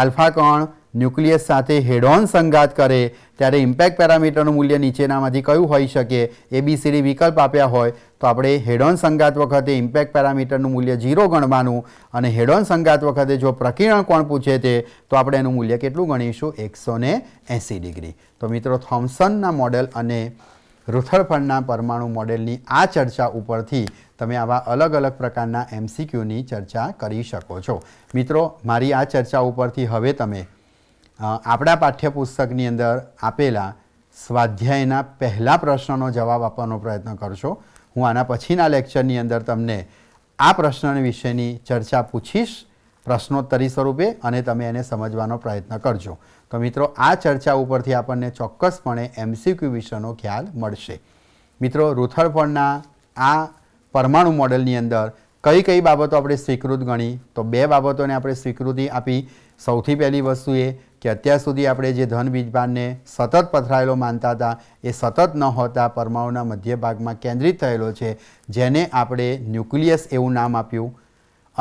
આલ્ફા કણ ન્યુક્લિયસ સાથે હેડોન સંઘાત કરે ત્યારે ઇમ્પેક્ટ પેરામીટરનું મૂલ્ય નીચેનામાંથી કયું હોઈ શકે એ એબીસીડી વિકલ્પ આપ્યા હોય તો આપણે હેડોન સંઘાત વખતે ઇમ્પેક્ટ પેરામીટરનું મૂલ્ય ઝીરો ગણવાનું અને હેડોન સંઘાત વખતે જો પ્રકિરણ કોણ પૂછે તે તો આપણે એનું મૂલ્ય કેટલું ગણીશું એકસો ડિગ્રી તો મિત્રો થોમ્સનના મોડેલ અને રૂથળફળના પરમાણુ મોડેલની આ ચર્ચા ઉપરથી તમે આવા અલગ અલગ પ્રકારના એમસીક્યુની ચર્ચા કરી શકો છો મિત્રો મારી આ ચર્ચા ઉપરથી હવે તમે આપણા પાઠ્યપુસ્તકની અંદર આપેલા સ્વાધ્યાયના પહેલા પ્રશ્નનો જવાબ આપવાનો પ્રયત્ન કરશો હું આના પછીના લેક્ચરની અંદર તમને આ પ્રશ્ન વિશેની ચર્ચા પૂછીશ પ્રશ્નોત્તરી સ્વરૂપે અને તમે એને સમજવાનો પ્રયત્ન કરજો તો મિત્રો આ ચર્ચા ઉપરથી આપણને ચોક્કસપણે એમસીક્યુ વિશેનો ખ્યાલ મળશે મિત્રો રૂથળફળના આ પરમાણુ મોડેલની અંદર કઈ કઈ બાબતો આપણે સ્વીકૃત ગણી તો બે બાબતોને આપણે સ્વીકૃતિ આપી સૌથી પહેલી વસ્તુ એ કે અત્યાર સુધી આપણે જે ધન બીજભાનને સતત પથરાયેલો માનતા હતા એ સતત ન હોતા પરમાણુના મધ્ય ભાગમાં કેન્દ્રિત થયેલો છે જેને આપણે ન્યુક્લિયસ એવું નામ આપ્યું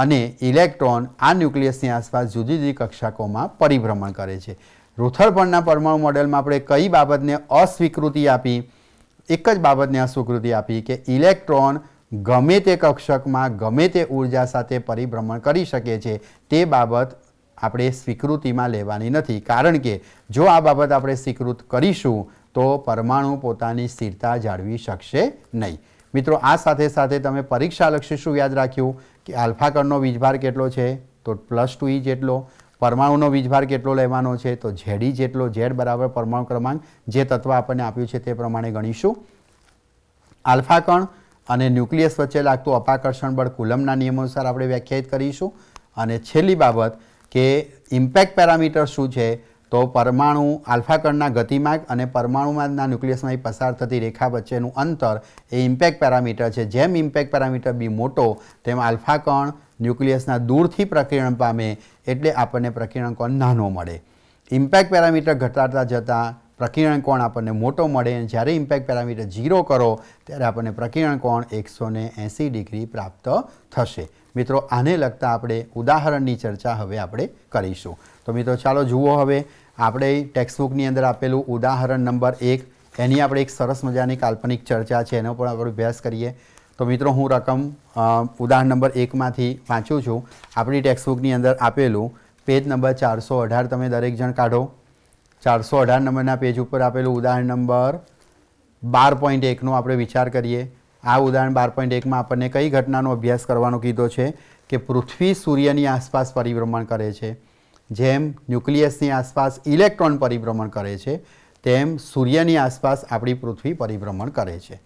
અને ઇલેક્ટ્રોન આ ન્યુક્લિયસની આસપાસ જુદી જુદી કક્ષાકોમાં પરિભ્રમણ કરે છે રોથરપણના પરમાણુ મોડેલમાં આપણે કઈ બાબતને અસ્વીકૃતિ આપી એક જ બાબતને અસ્વીકૃતિ આપી કે ઇલેક્ટ્રોન ગમે તે કક્ષકમાં ગમે તે ઉર્જા સાથે પરિભ્રમણ કરી શકે છે તે બાબત આપણે સ્વીકૃતિમાં લેવાની નથી કારણ કે જો આ બાબત આપણે સ્વીકૃત કરીશું તો પરમાણુ પોતાની સ્થિરતા જાળવી શકશે નહીં મિત્રો આ સાથે સાથે તમે પરીક્ષા લક્ષી શું યાદ રાખ્યું કે આલ્ફા વીજભાર કેટલો છે તો પ્લસ ટુ ઈ જેટલો પરમાણુનો વીજભાર કેટલો લેવાનો છે તો ઝેડી જેટલો ઝેડ બરાબર પરમાણુ ક્રમાંક જે તત્વ આપણને આપ્યું છે તે પ્રમાણે ગણીશું આલ્ફાકણ અને ન્યુક્લિયસ વચ્ચે લાગતું અપાકર્ષણ બળ કુલમના નિયમ અનુસાર આપણે વ્યાખ્યાયિત કરીશું અને છેલ્લી બાબત કે ઇમ્પેક્ટ પેરામીટર શું છે તો પરમાણુ આલ્ફાકણના કણના ગતિમાર્ગ અને પરમાણુમાંના ન્યુક્લિયસમાંથી પસાર થતી રેખા વચ્ચેનું અંતર એ ઇમ્પેક્ટ પેરામીટર છે જેમ ઇમ્પેક્ટ પેરામીટર બી મોટો તેમ આલ્ફા કણ ન્યુક્લિયસના દૂરથી પ્રકીર્ણ પામે એટલે આપણને પ્રકીર્ણ કોણ નાનો મળે ઇમ્પેક્ટ પેરામીટર ઘટાડતા જતાં પ્રકીર્ણ કોણ આપણને મોટો મળે અને જ્યારે ઇમ્પેક્ટ પેરામીટર ઝીરો કરો ત્યારે આપણને પ્રકિરણ કોણ એકસો ને એંસી ડિગ્રી પ્રાપ્ત થશે મિત્રો આને લગતા આપણે ઉદાહરણની ચર્ચા હવે આપણે કરીશું તો મિત્રો ચાલો જુઓ હવે આપણે ટેક્સ્ટબુકની અંદર આપેલું ઉદાહરણ નંબર એક એની આપણે એક સરસ મજાની કાલ્પનિક ચર્ચા છે એનો પણ આપણે અભ્યાસ કરીએ તો મિત્રો હું રકમ ઉદાહરણ નંબર એકમાંથી વાંચું છું આપણી ટેક્સ્ટબુકની અંદર આપેલું પેજ નંબર ચારસો અઢાર તમે દરેક જણ કાઢો ચારસો અઢાર નંબરના પેજ ઉપર આપેલું ઉદાહરણ નંબર બાર પોઈન્ટ એકનો આપણે વિચાર કરીએ આ ઉદાહરણ બાર પોઈન્ટ એકમાં આપણને કઈ ઘટનાનો અભ્યાસ કરવાનો કીધો છે કે પૃથ્વી સૂર્યની આસપાસ પરિભ્રમણ કરે છે જેમ ન્યુક્લિયસની આસપાસ ઇલેક્ટ્રોન પરિભ્રમણ કરે છે તેમ સૂર્યની આસપાસ આપણી પૃથ્વી પરિભ્રમણ કરે છે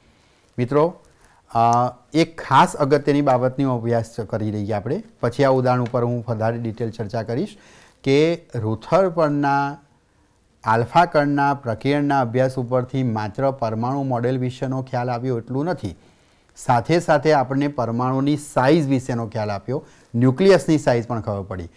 મિત્રો એક ખાસ અગત્યની બાબતની અભ્યાસ કરી રહીએ આપણે પછી આ ઉદાહરણ ઉપર હું વધારે ડિટેલ ચર્ચા કરીશ કે રૂથર પરના આલ્ફા કણના પ્રકિરણના અભ્યાસ ઉપરથી માત્ર પરમાણુ મોડેલ વિશેનો ખ્યાલ આવ્યો એટલું નથી સાથે સાથે આપણને પરમાણુની સાઇઝ વિશેનો ખ્યાલ આપ્યો ન્યુક્લિયસની સાઇઝ પણ ખબર પડી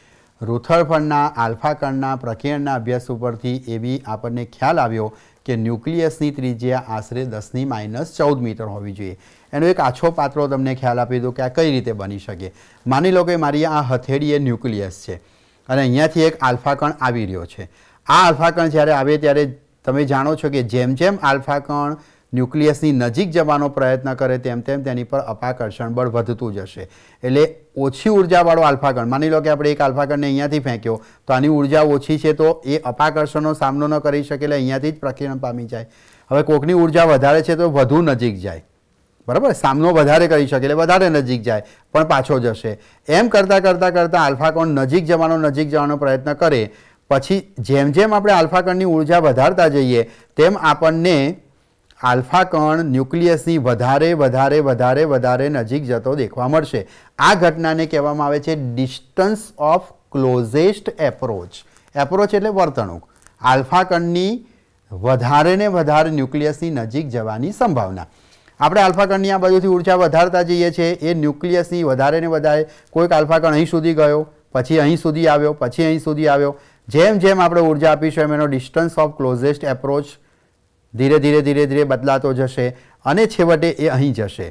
રૂથર પરના આલ્ફા કણના પ્રકિરણના અભ્યાસ ઉપરથી એવી આપણને ખ્યાલ આવ્યો કે ન્યુક્લિયસની ત્રિજ્યા આશરે દસની માઇનસ ચૌદ મીટર હોવી જોઈએ એનો એક આછો પાત્રો તમને ખ્યાલ આપી દો કે આ કઈ રીતે બની શકે માની લો કે મારી આ હથેળી એ ન્યુક્લિયસ છે અને અહીંયાથી એક આલ્ફાકણ આવી રહ્યો છે આ આલ્ફાકણ જ્યારે આવે ત્યારે તમે જાણો છો કે જેમ જેમ આલ્ફાકણ ન્યુક્લિયસની નજીક જવાનો પ્રયત્ન કરે તેમ તેમ તેની પર અપાકર્ષણ બળ વધતું જશે એટલે ઓછી ઊર્જાવાળો આલ્ફાકણ માની લો કે આપણે એક આલ્ફાકણને અહીંયાથી ફેંક્યો તો આની ઉર્જા ઓછી છે તો એ અપાકર્ષણનો સામનો ન કરી શકે એટલે અહીંયાથી જ પ્રકીર્ણ પામી જાય હવે કોકની ઉર્જા વધારે છે તો વધુ નજીક જાય બરાબર સામનો વધારે કરી શકે એટલે વધારે નજીક જાય પણ પાછો જશે એમ કરતાં કરતાં કરતાં આલ્ફાકોણ નજીક જવાનો નજીક જવાનો પ્રયત્ન કરે પછી જેમ જેમ આપણે આલ્ફાકણની ઉર્જા વધારતા જઈએ તેમ આપણને આલ્ફા કણ ન્યુક્લિયસની વધારે વધારે વધારે વધારે નજીક જતો દેખવા મળશે આ ઘટનાને કહેવામાં આવે છે distance of closest approach approach એટલે વર્તણૂક આલ્ફા કણની વધારે ને વધારે ન્યુક્લિયસની નજીક જવાની સંભાવના આપણે આલ્ફાકણની આ બાજુથી ઉર્જા વધારતા જઈએ છીએ એ ન્યુક્લિયસની વધારે ને વધારે કોઈક આલ્ફાકણ અહીં સુધી ગયો પછી અહીં સુધી આવ્યો પછી અહીં સુધી આવ્યો જેમ જેમ આપણે ઉર્જા આપીશું એમ એનો ડિસ્ટન્સ ઓફ ક્લોઝેસ્ટ એપ્રોચ ધીરે ધીરે ધીરે ધીરે બદલાતો જશે અને છેવટે એ અહીં જશે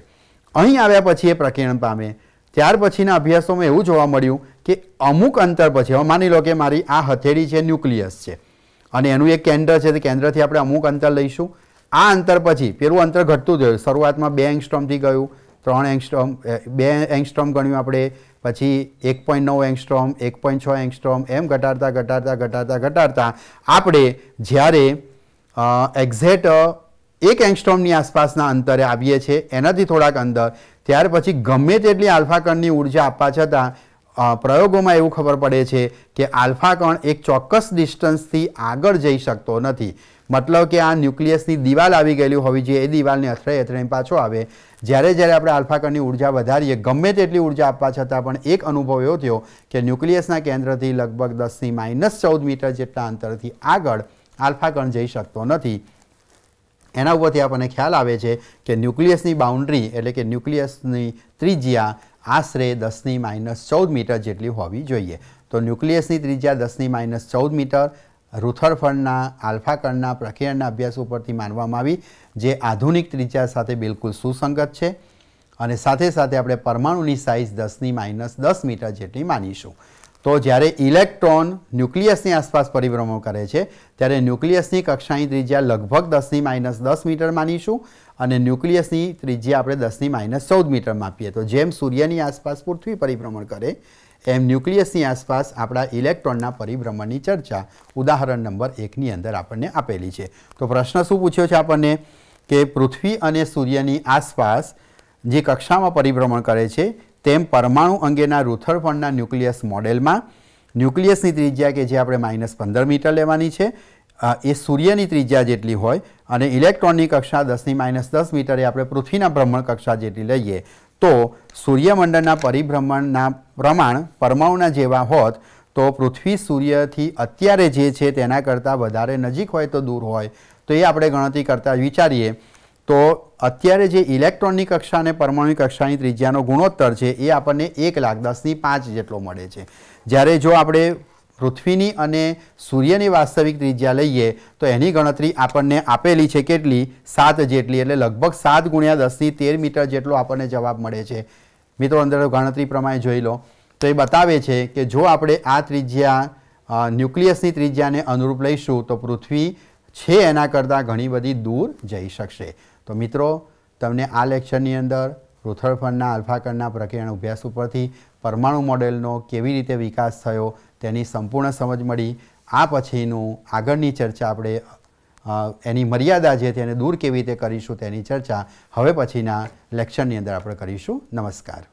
અહીં આવ્યા પછી એ પ્રકીર્ણ પામે ત્યાર પછીના અભ્યાસોમાં એવું જોવા મળ્યું કે અમુક અંતર પછી હવે માની લો કે મારી આ હથેળી છે ન્યુક્લિયસ છે અને એનું એક કેન્દ્ર છે તે કેન્દ્રથી આપણે અમુક અંતર લઈશું આ અંતર પછી પેલું અંતર ઘટતું ગયું શરૂઆતમાં બે એંગસ્ટ્રોમથી ગયું ત્રણ એંગસ્ટ્રોમ બે એંગસ્ટ્રોમ ગણ્યું આપણે પછી એક પોઈન્ટ નવ એંગસ્ટ્રોમ એક પોઈન્ટ છ એંગસ્ટ્રોમ એમ ઘટાડતા ઘટાડતા ઘટાડતા ઘટાડતા આપણે જ્યારે એક્ઝેટ એક એંગસ્ટ્રોમની આસપાસના અંતરે આવીએ છીએ એનાથી થોડાક અંદર ત્યાર પછી ગમે તેટલી આલ્ફા ઉર્જા આપવા છતાં પ્રયોગોમાં એવું ખબર પડે છે કે આલ્ફાકણ એક ચોક્કસ ડિસ્ટન્સથી આગળ જઈ શકતો નથી મતલબ કે આ ન્યુક્લિયસની દિવાલ આવી ગયેલી હોવી જોઈએ એ દિવાલને અથડાઈ અથડાઈને પાછો આવે જ્યારે જ્યારે આપણે આલ્ફાકણની ઉર્જા વધારીએ ગમે તેટલી ઉર્જા આપવા છતાં પણ એક અનુભવ એવો થયો કે ન્યુક્લિયસના કેન્દ્રથી લગભગ દસથી માઇનસ ચૌદ મીટર જેટલા અંતરથી આગળ આલ્ફા કણ જઈ શકતો નથી એના ઉપરથી આપણને ખ્યાલ આવે છે કે ન્યુક્લિયસની બાઉન્ડ્રી એટલે કે ન્યુક્લિયસની ત્રિજ્યા આશરે દસની માઇનસ ચૌદ મીટર જેટલી હોવી જોઈએ તો ન્યુક્લિયસની ત્રિજ્યા દસની માઇનસ ચૌદ મીટર રૂથરફળના આલ્ફાકણના કણના પ્રકિરણના અભ્યાસ ઉપરથી માનવામાં આવી જે આધુનિક ત્રિજ્યા સાથે બિલકુલ સુસંગત છે અને સાથે સાથે આપણે પરમાણુની સાઇઝ દસની માઇનસ દસ મીટર જેટલી માનીશું તો જ્યારે ઇલેક્ટ્રોન ન્યુક્લિયસની આસપાસ પરિભ્રમણ કરે છે ત્યારે ન્યુક્લિયસની કક્ષાની ત્રિજ્યા લગભગ દસની માઇનસ દસ મીટર માનીશું અને ન્યુક્લિયસની ત્રિજ્યા આપણે દસની માઇનસ ચૌદ મીટર માપીએ તો જેમ સૂર્યની આસપાસ પૃથ્વી પરિભ્રમણ કરે એમ ન્યુક્લિયસની આસપાસ આપણા ઇલેક્ટ્રોનના પરિભ્રમણની ચર્ચા ઉદાહરણ નંબર એકની અંદર આપણને આપેલી છે તો પ્રશ્ન શું પૂછ્યો છે આપણને કે પૃથ્વી અને સૂર્યની આસપાસ જે કક્ષામાં પરિભ્રમણ કરે છે તેમ પરમાણુ અંગેના રૂથરફળના ન્યુક્લિયસ મોડેલમાં ન્યુક્લિયસની ત્રિજ્યા કે જે આપણે માઇનસ પંદર મીટર લેવાની છે એ સૂર્યની ત્રિજ્યા જેટલી હોય અને ઇલેક્ટ્રોનની કક્ષા દસની માઇનસ દસ મીટરે આપણે પૃથ્વીના ભ્રમણ કક્ષા જેટલી લઈએ તો સૂર્યમંડળના પરિભ્રમણના પ્રમાણ પરમાણુના જેવા હોત તો પૃથ્વી સૂર્યથી અત્યારે જે છે તેના કરતાં વધારે નજીક હોય તો દૂર હોય તો એ આપણે ગણતરી કરતાં વિચારીએ તો અત્યારે જે ઇલેક્ટ્રોનની કક્ષા અને પરમાણુ કક્ષાની ત્રિજ્યાનો ગુણોત્તર છે એ આપણને એક લાખ દસની પાંચ જેટલો મળે છે જ્યારે જો આપણે પૃથ્વીની અને સૂર્યની વાસ્તવિક ત્રિજ્યા લઈએ તો એની ગણતરી આપણને આપેલી છે કેટલી સાત જેટલી એટલે લગભગ સાત ગુણ્યા દસની તેર મીટર જેટલો આપણને જવાબ મળે છે મિત્રો અંદર ગણતરી પ્રમાણે જોઈ લો તો એ બતાવે છે કે જો આપણે આ ત્રિજ્યા ન્યુક્લિયસની ત્રિજ્યાને અનુરૂપ લઈશું તો પૃથ્વી છે એના કરતાં ઘણી બધી દૂર જઈ શકશે તો મિત્રો તમને આ લેક્ચરની અંદર રૂથળફળના આલ્ફાકણના પ્રક્રિયાના અભ્યાસ ઉપરથી પરમાણુ મોડેલનો કેવી રીતે વિકાસ થયો તેની સંપૂર્ણ સમજ મળી આ પછીનું આગળની ચર્ચા આપણે એની મર્યાદા જે તેને દૂર કેવી રીતે કરીશું તેની ચર્ચા હવે પછીના લેક્ચરની અંદર આપણે કરીશું નમસ્કાર